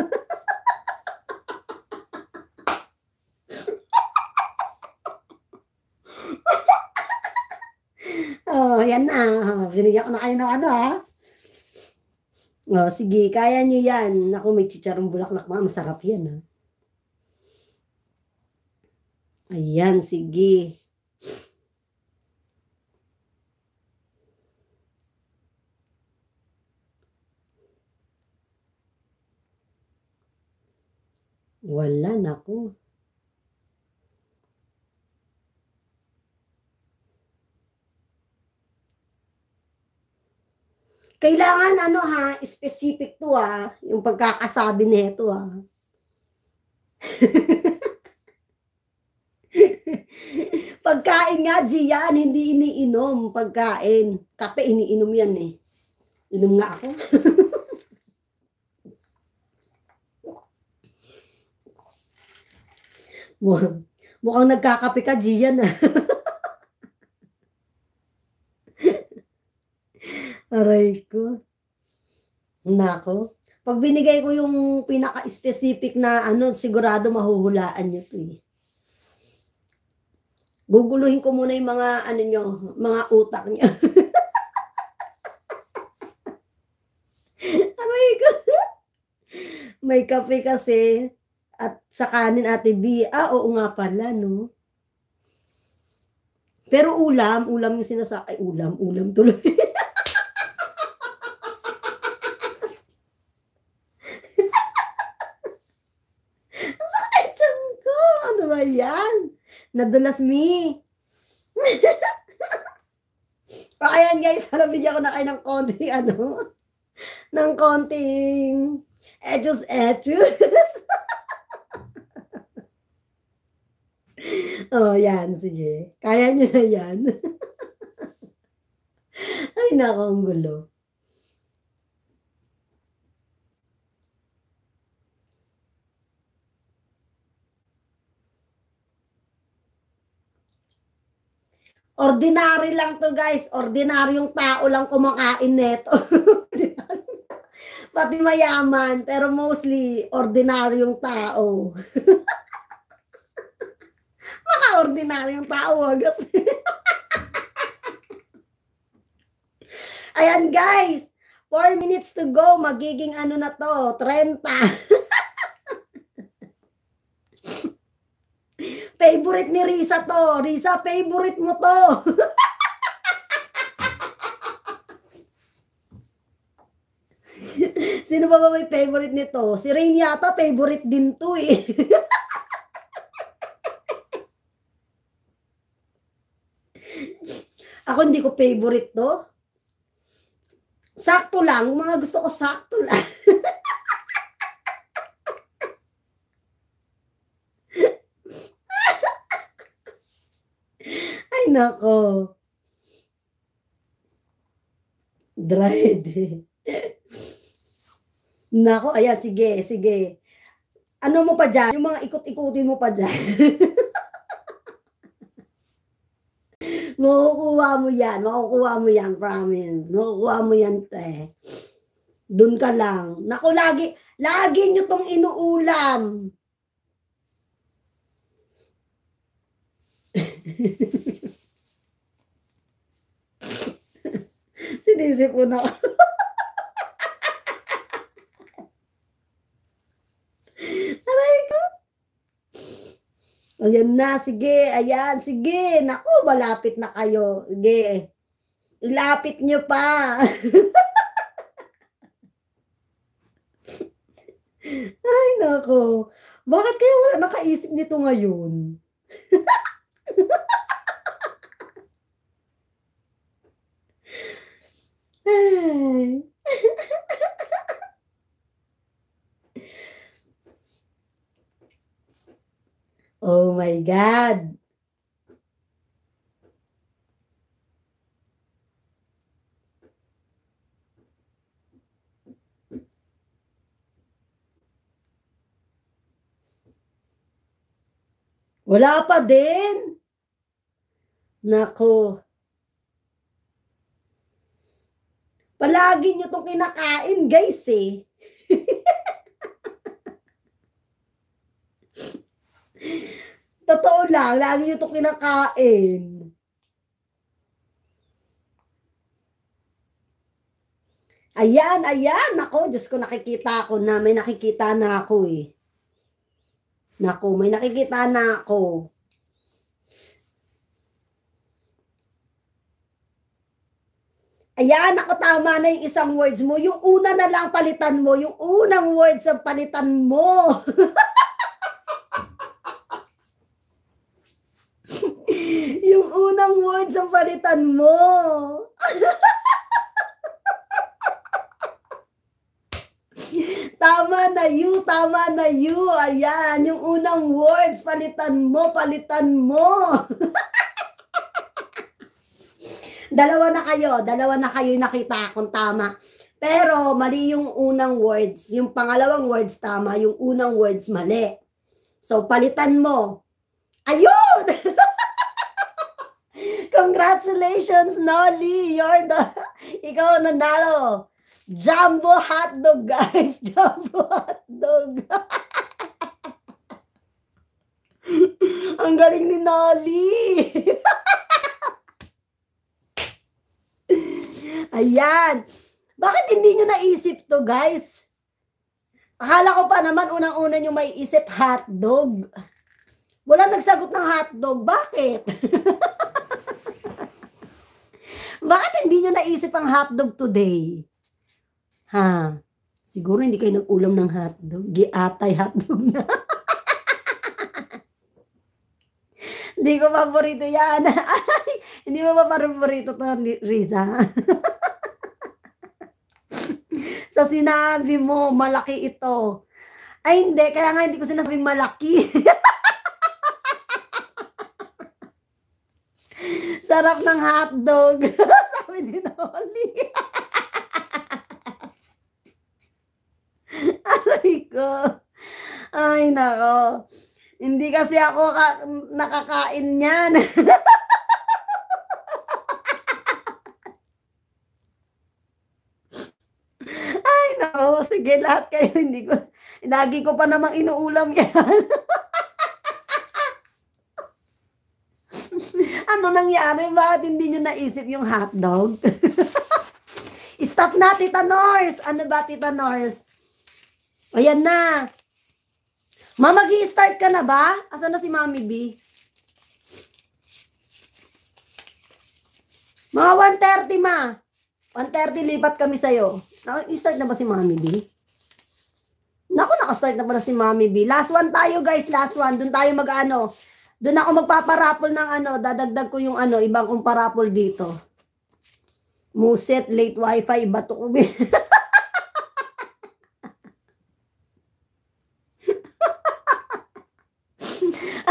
Oh, yan na. Oh. Binigyan ko na kayo ng ano, ha? Oh, sige, kaya niyo yan. Naku, may chicharong bulaklak. Mga masarap yan, ha? Ayan, sige. Wala, na naku. Kailangan ano ha, specific to ha, yung pagkakasabi nito ha. pagkain nga, Gian, hindi iniinom pagkain. Kape iniinom yan eh. Inom nga ako. Mukhang nagkakape ka, Gian. Ah. Aray ko. Nako. Pag binigay ko yung pinaka-specific na ano, sigurado mahuhulaan nyo to eh. Guguluhin ko muna yung mga ano nyo, mga utak nyo. Aray ko. May kape kasi at sa kanin ate B. Ah, oo nga pala, no? Pero ulam, ulam yung sinasabi. ulam, ulam tuloy. Nadulas me. o oh, ayan guys, sana bigyan ko na kayo ng konti, ano, ng konting etus etus. oh, yan, sige. Kaya nyo na yan. Ay, nako, ang gulo. Ordinary lang to guys. Ordinaryong tao lang kumakain neto. Pati mayaman, pero mostly ordinaryong tao. Mga ordinaryong tao, ah, guys. Ayan guys, 4 minutes to go, magiging ano na to, 30. Favorite ni Risa to. Risa, favorite mo to. Sino ba ba may favorite nito? Si Rain yata, favorite din to eh. Ako hindi ko favorite to. Sakto lang. Mga gusto ko sakto lang. nako. Dried. nako, ayan, sige, sige. Ano mo pa dyan? Yung mga ikot ikotin mo pa dyan. Makukuha mo yan. Makukuha mo yan, promise. Makukuha mo yan, te. Doon ka lang. Nako, lagi, lagi nyo tong inuulam. Sinisip ko na ako. Aray ko. Ayan na, sige, ayan, sige. Naku, malapit na kayo. Sige. Lapit nyo pa. Ay, nako. Bakit kayo wala nakaisip nito ngayon? oh my God. Wala pa din. Nako. Palagi nyo itong kinakain, guys, eh. Totoo lang, lagi nyo itong kinakain. Ayan, ayan. Nako, Diyos ko, nakikita ako na. May nakikita na ako eh. Nako, may nakikita na ako. Ayan, ako tama na yung isang words mo. Yung una na lang palitan mo. Yung unang words ang palitan mo. yung unang words ang palitan mo. tama na you, tama na you. Ayan, yung unang words, palitan mo, palitan mo. dalawa na kayo, dalawa na kayo nakita kung tama. Pero mali yung unang words, yung pangalawang words tama, yung unang words mali. So palitan mo. Ayun! Congratulations, Nolly! You're the... Ikaw nanalo! Jumbo hotdog, guys! Jumbo hotdog! Ang galing ni Nolly! Ayan. Bakit hindi nyo naisip to, guys? Akala ko pa naman unang-una nyo may isip hotdog. Wala nagsagot ng hotdog. Bakit? Bakit hindi nyo naisip ang hotdog today? Ha? Siguro hindi kayo nag-ulam ng hotdog. Giatay hotdog na. Hindi ko paborito yan. Ay, hindi mo pa paborito to, Riza? sa sinabi mo, malaki ito. Ay hindi, kaya nga hindi ko sinasabing malaki. Sarap ng hotdog. Sabi ni Dolly. Aray ko. Ay, nako. Hindi kasi ako nakakain niyan. Sige, lahat kayo. Hindi ko, lagi ko pa namang inuulam yan. ano nangyari? Bakit hindi nyo naisip yung hotdog? Stop na, Tita Nors! Ano ba, Tita Nors? Ayan na. Ma, start ka na ba? Asa na si Mami B? Mga 1.30, ma. 1.30 lipat kami sa'yo. Naka-start ah, na ba si Mami B? Naku, naka-start na pala si Mami B. Last one tayo, guys. Last one. Doon tayo mag-ano. Doon ako magpaparapol ng ano. Dadagdag ko yung ano. Ibang kong parapol dito. Muset, late wifi, bato ko.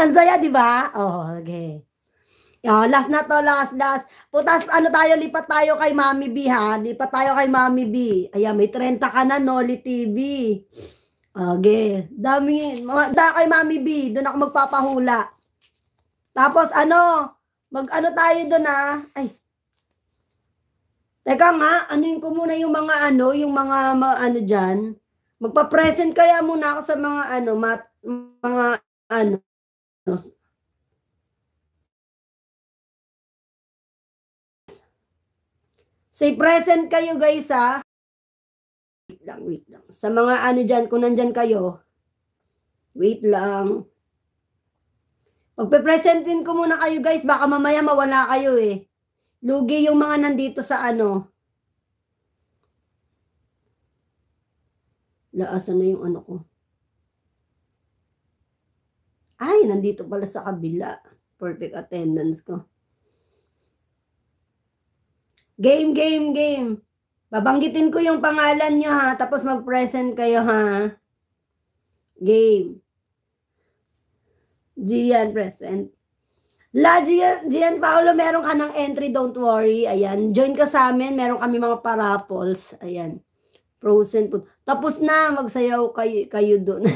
Ang saya, di ba? Oh, okay. Uh, last na to, last, last. Putas, ano tayo, lipat tayo kay Mami B, ha? Lipat tayo kay Mami B. Ayan, may 30 ka na, Noli TV. Okay. Dami, da kay Mami B. Doon ako magpapahula. Tapos, ano, mag-ano tayo doon, ha? Ay. Teka nga, anuin ko muna yung mga ano, yung mga, mga ano dyan. Magpa-present kaya muna ako sa mga ano, mat, mga ano, Say present kayo guys ha. Wait lang, wait lang. Sa mga ano dyan, kung nandyan kayo, wait lang. magpe din ko muna kayo guys, baka mamaya mawala kayo eh. Lugi yung mga nandito sa ano. Laasan na yung ano ko. Ay, nandito pala sa kabila. Perfect attendance ko. Game, game, game. Babanggitin ko yung pangalan nyo ha, tapos mag-present kayo ha. Game. Gian, present. La, Gian, Gian Paolo, meron ka ng entry, don't worry. Ayan, join ka sa amin, meron kami mga parapols. Ayan, frozen food. Tapos na, magsayaw kayo, kayo doon.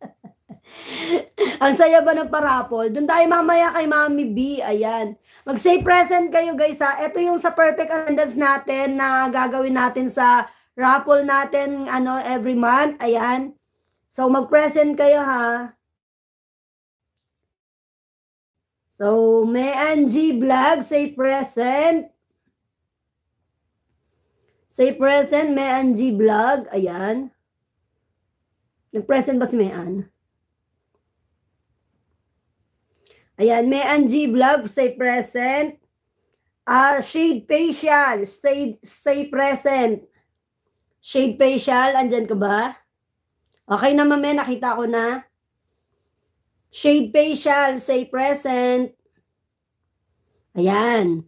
Ang saya ba ng parapol? Doon tayo mamaya kay Mami B. Ayan mag say present kayo guys ha. Ito yung sa perfect attendance natin na gagawin natin sa raffle natin ano every month. Ayan. So mag-present kayo ha. So may NG Vlog, say present. Say present, may NG Vlog. Ayan. Nag-present ba si Mayan? Ayan, may Angie Vlog, stay present. Uh, shade Facial, stay, stay present. Shade Facial, andyan ka ba? Okay na mame, nakita ko na. Shade Facial, stay present. Ayan.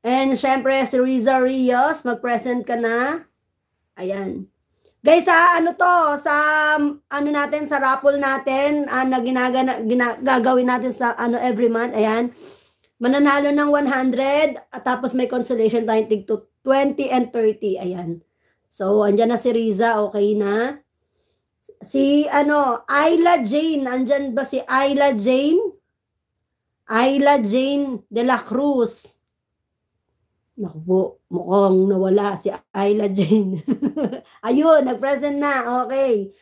And syempre, si Riza Rios, mag-present ka na. Ayan. Guys, sa ano to, sa um, ano natin, sa raffle natin, uh, na ginagana, gagawin natin sa ano every month, ayan. Mananalo ng 100, at tapos may consolation tayong tig 20 and 30, ayan. So, andyan na si Riza, okay na. Si, ano, Ayla Jane, andyan ba si Ayla Jane? Ayla Jane de la Cruz. Naku po. Mukhang nawala si Ayla Jane. Ayun, nag-present na. Okay.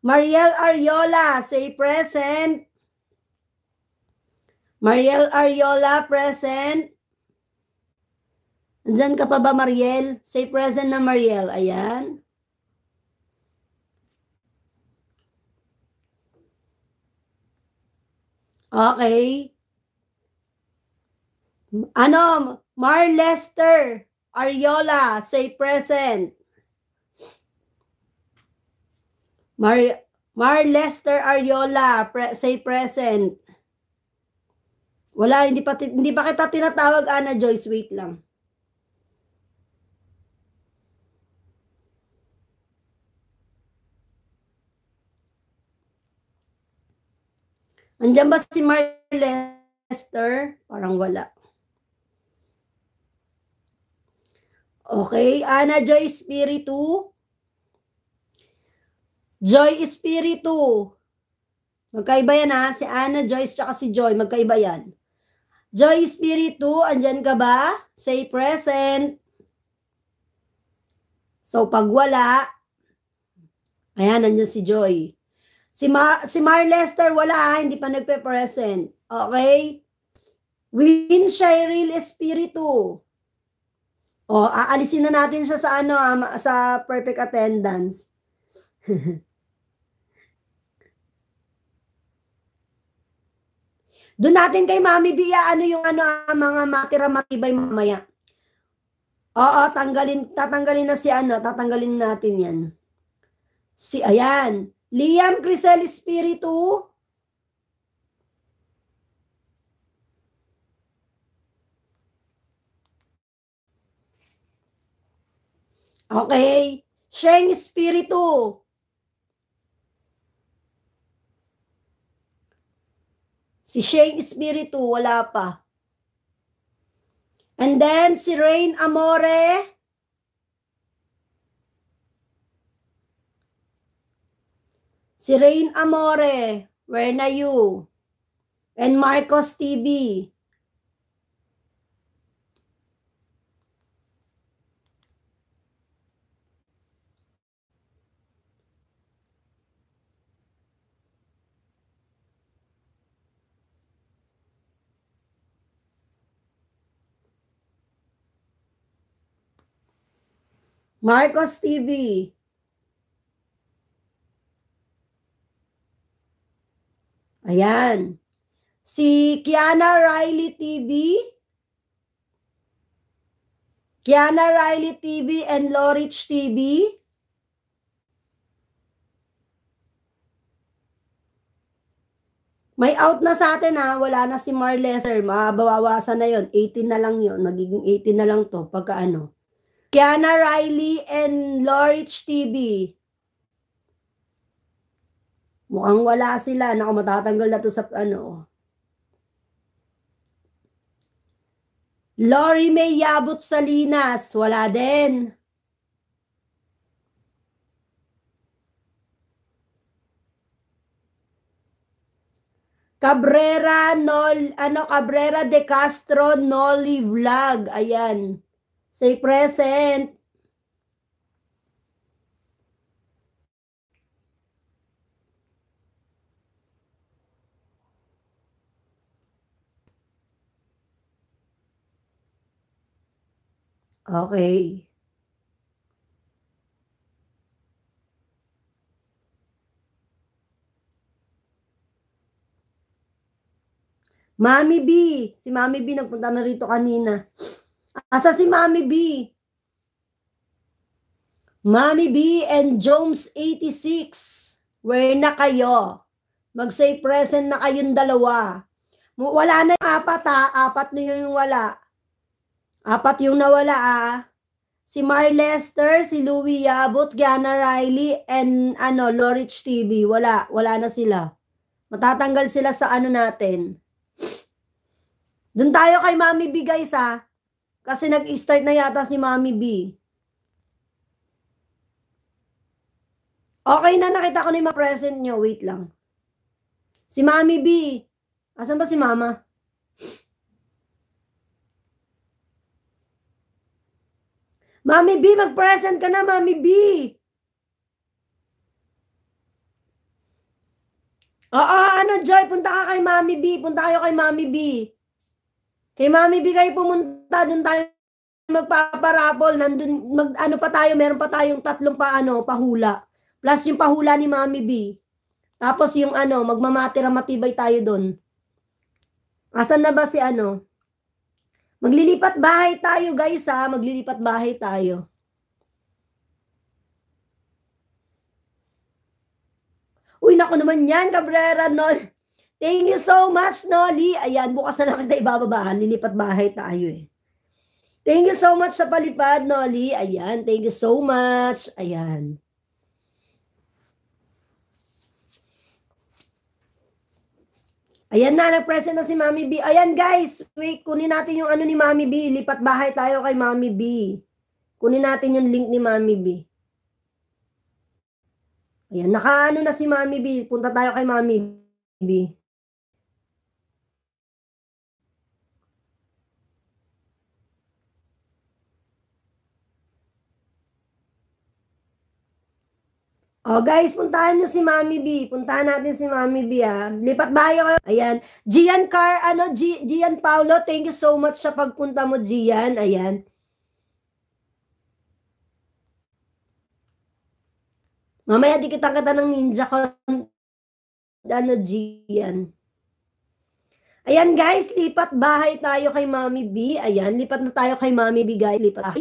Mariel Ariola, say present. Mariel Ariola, present. Diyan ka pa ba, Mariel? Say present na, Mariel. Ayan. Okay. Ano, Mar Lester. Ariola, say present. Mar, Mar Lester Ariola, pre, say present. Wala, hindi pa, hindi pa kita tinatawag, Ana Joyce. Wait lang. Andiyan ba si Mar Lester? Parang wala. Okay, Ana Joy Espiritu. Joy Espiritu. Magkaiba yan ha. Si Ana Joyce tsaka si Joy. Magkaiba yan. Joy Espiritu, andyan ka ba? Say present. So, pag wala, ayan, andyan si Joy. Si, Ma si Mar Lester, wala ha. Hindi pa nagpe-present. Okay? Win Shireel Espiritu. O, aalisin na natin siya sa ano, ah, sa perfect attendance. Doon natin kay Mami Bia, ah, ano yung ano, ah, mga matira matibay mamaya. Oo, tanggalin, tatanggalin na si ano, tatanggalin natin yan. Si, ayan, Liam Crisel Espiritu, Okay? Siya yung espiritu. Si Shane Espiritu, wala pa. And then, si Rain Amore. Si Rain Amore, where na you? And Marcos TV. Marcos TV. Ayan. Si Kiana Riley TV. Kiana Riley TV and Lorich TV. May out na sa atin ha, wala na si Marleser, mabawawasan na yon 18 na lang yon magiging 18 na lang to pagka ano. Kiana Riley and Lorich TV. Mukhang wala sila. Naku, matatanggal na to sa ano. Lori May Yabot Salinas. Wala din. Cabrera Nol ano Cabrera de Castro Noli Vlog. Ayan. Say present. Okay. Mami B, si Mami B nagpunta na rito kanina. Asa si Mami B? Mami B and Jones 86, where na kayo? Mag-say present na kayong dalawa. Wala na yung apat ha, apat na yung wala. Apat yung nawala ah. Si Mar Lester, si Louie Yabot, Gianna Riley, and ano, Lorich TV. Wala, wala na sila. Matatanggal sila sa ano natin. Doon tayo kay Mami B guys ha. Kasi nag-start na yata si Mami B. Okay na, nakita ko na yung present nyo. Wait lang. Si Mami B. Asan ba si Mama? Mami B, mag-present ka na, Mami B. Oo, ano, Joy, punta ka kay Mami B. Punta kayo kay Mami B. Kay Mami Bigay pumunta, doon tayo magpaparapol. Nandun, mag, ano pa tayo, meron pa tayong tatlong pa, ano, pahula. Plus yung pahula ni Mami B. Tapos yung ano, magmamatira matibay tayo doon. Asan na ba si ano? Maglilipat bahay tayo guys ha, maglilipat bahay tayo. Uy, nako naman yan, Cabrera, non. Thank you so much, Nolly. Ayan, bukas na lang kita ibababahan. Lilipat bahay tayo eh. Thank you so much sa palipad, Nolly. Ayan, thank you so much. Ayan. Ayan na, nag-present na si Mami B. Ayan guys, wait, kunin natin yung ano ni Mami B. Lipat bahay tayo kay Mami B. Kunin natin yung link ni Mami B. Ayan, nakaano na si Mami B. Punta tayo kay Mami B. Oh, guys, puntahan nyo si Mami B. Puntahan natin si Mami B, ha. Ah. Lipat bayo kayo. Ayan. Gian Car, ano, G Gian Paolo, thank you so much sa pagpunta mo, Gian. Ayan. Mamaya di kita kita ng ninja ko. Ano, Gian. Ayan, guys, lipat bahay tayo kay Mami B. Ayan, lipat na tayo kay Mami B, guys. Lipat.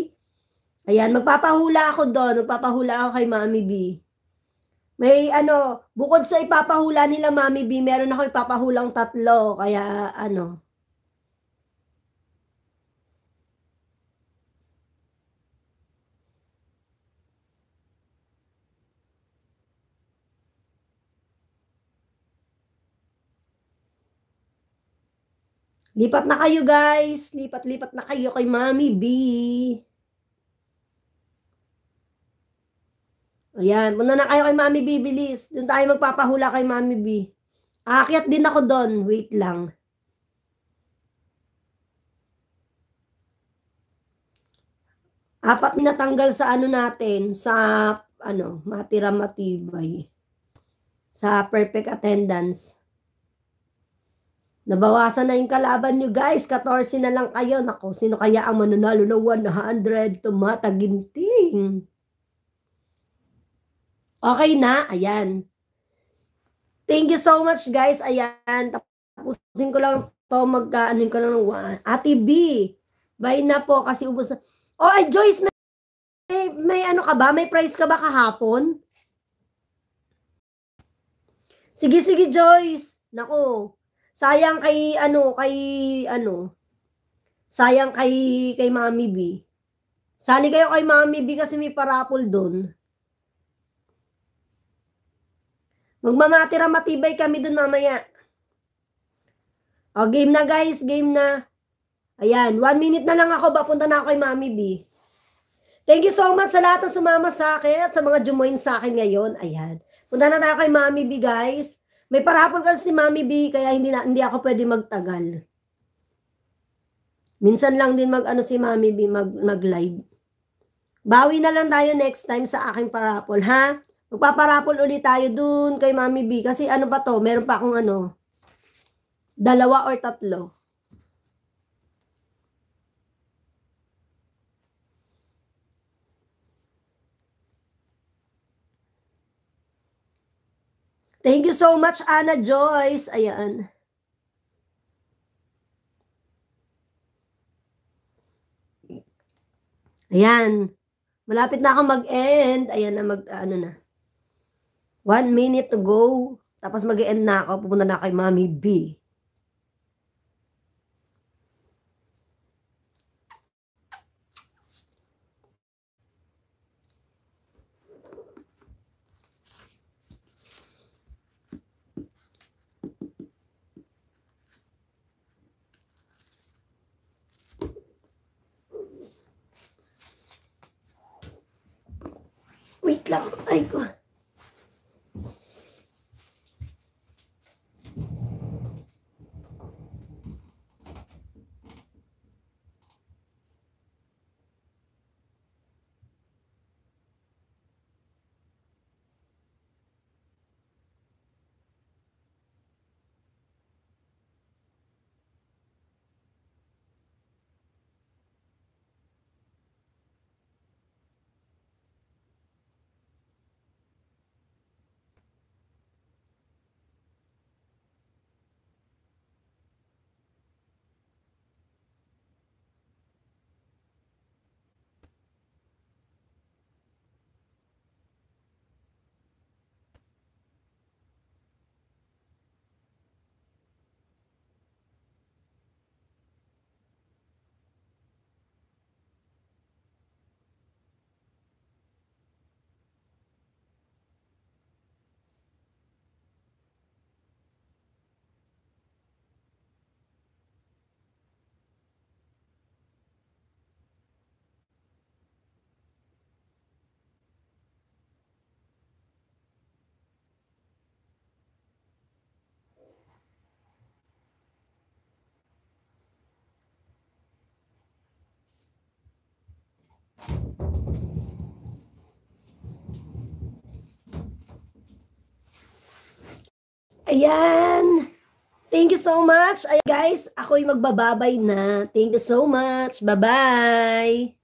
Ayan, magpapahula ako doon. Magpapahula ako kay Mami B. May ano, bukod sa ipapahula nila Mami B, meron ako ipapahulang tatlo. Kaya ano. Lipat na kayo guys. Lipat-lipat na kayo kay Mami B. Ayan, muna na kayo kay Mami B, bilis. Doon tayo magpapahula kay Mami B. Aakyat din ako doon, wait lang. Apat natanggal sa ano natin, sa ano, matira matibay. Sa perfect attendance. Nabawasan na yung kalaban nyo guys. 14 na lang kayo. Nako, sino kaya ang mananalo na 100? Tumataginting. Okay na? Ayan. Thank you so much, guys. Ayan. Tapusin ko lang to. Magkaanin ko lang ng one. Ate B, bye na po kasi ubos na. Oh, ay, Joyce, may, may, may ano ka ba? May price ka ba kahapon? Sige, sige, Joyce. Nako. Sayang kay, ano, kay, ano. Sayang kay, kay Mami B. Sali kayo kay Mami B kasi may parapol doon. Magmamatira matibay kami dun mamaya. O, game na guys, game na. Ayan, one minute na lang ako, papunta na ako kay Mami B. Thank you so much sa lahat ng sumama sa akin at sa mga jumoin sa akin ngayon. Ayan, punta na tayo kay Mami B guys. May parapol kasi si Mami B, kaya hindi, na, hindi ako pwede magtagal. Minsan lang din mag ano si Mami B mag, mag live. Bawi na lang tayo next time sa aking parapol, ha? Magpaparapol ulit tayo dun kay Mami B. Kasi ano ba to? Meron pa akong ano, dalawa or tatlo. Thank you so much, Ana Joyce. Ayan. Ayan. Malapit na akong mag-end. Ayan na mag, ano na. One minute to go. Tapos mag end na ako. Pupunta na kay Mommy B. Wait lang. Ay ko. Ayan. Thank you so much. Ay guys, ako'y magbababay na. Thank you so much. Bye-bye.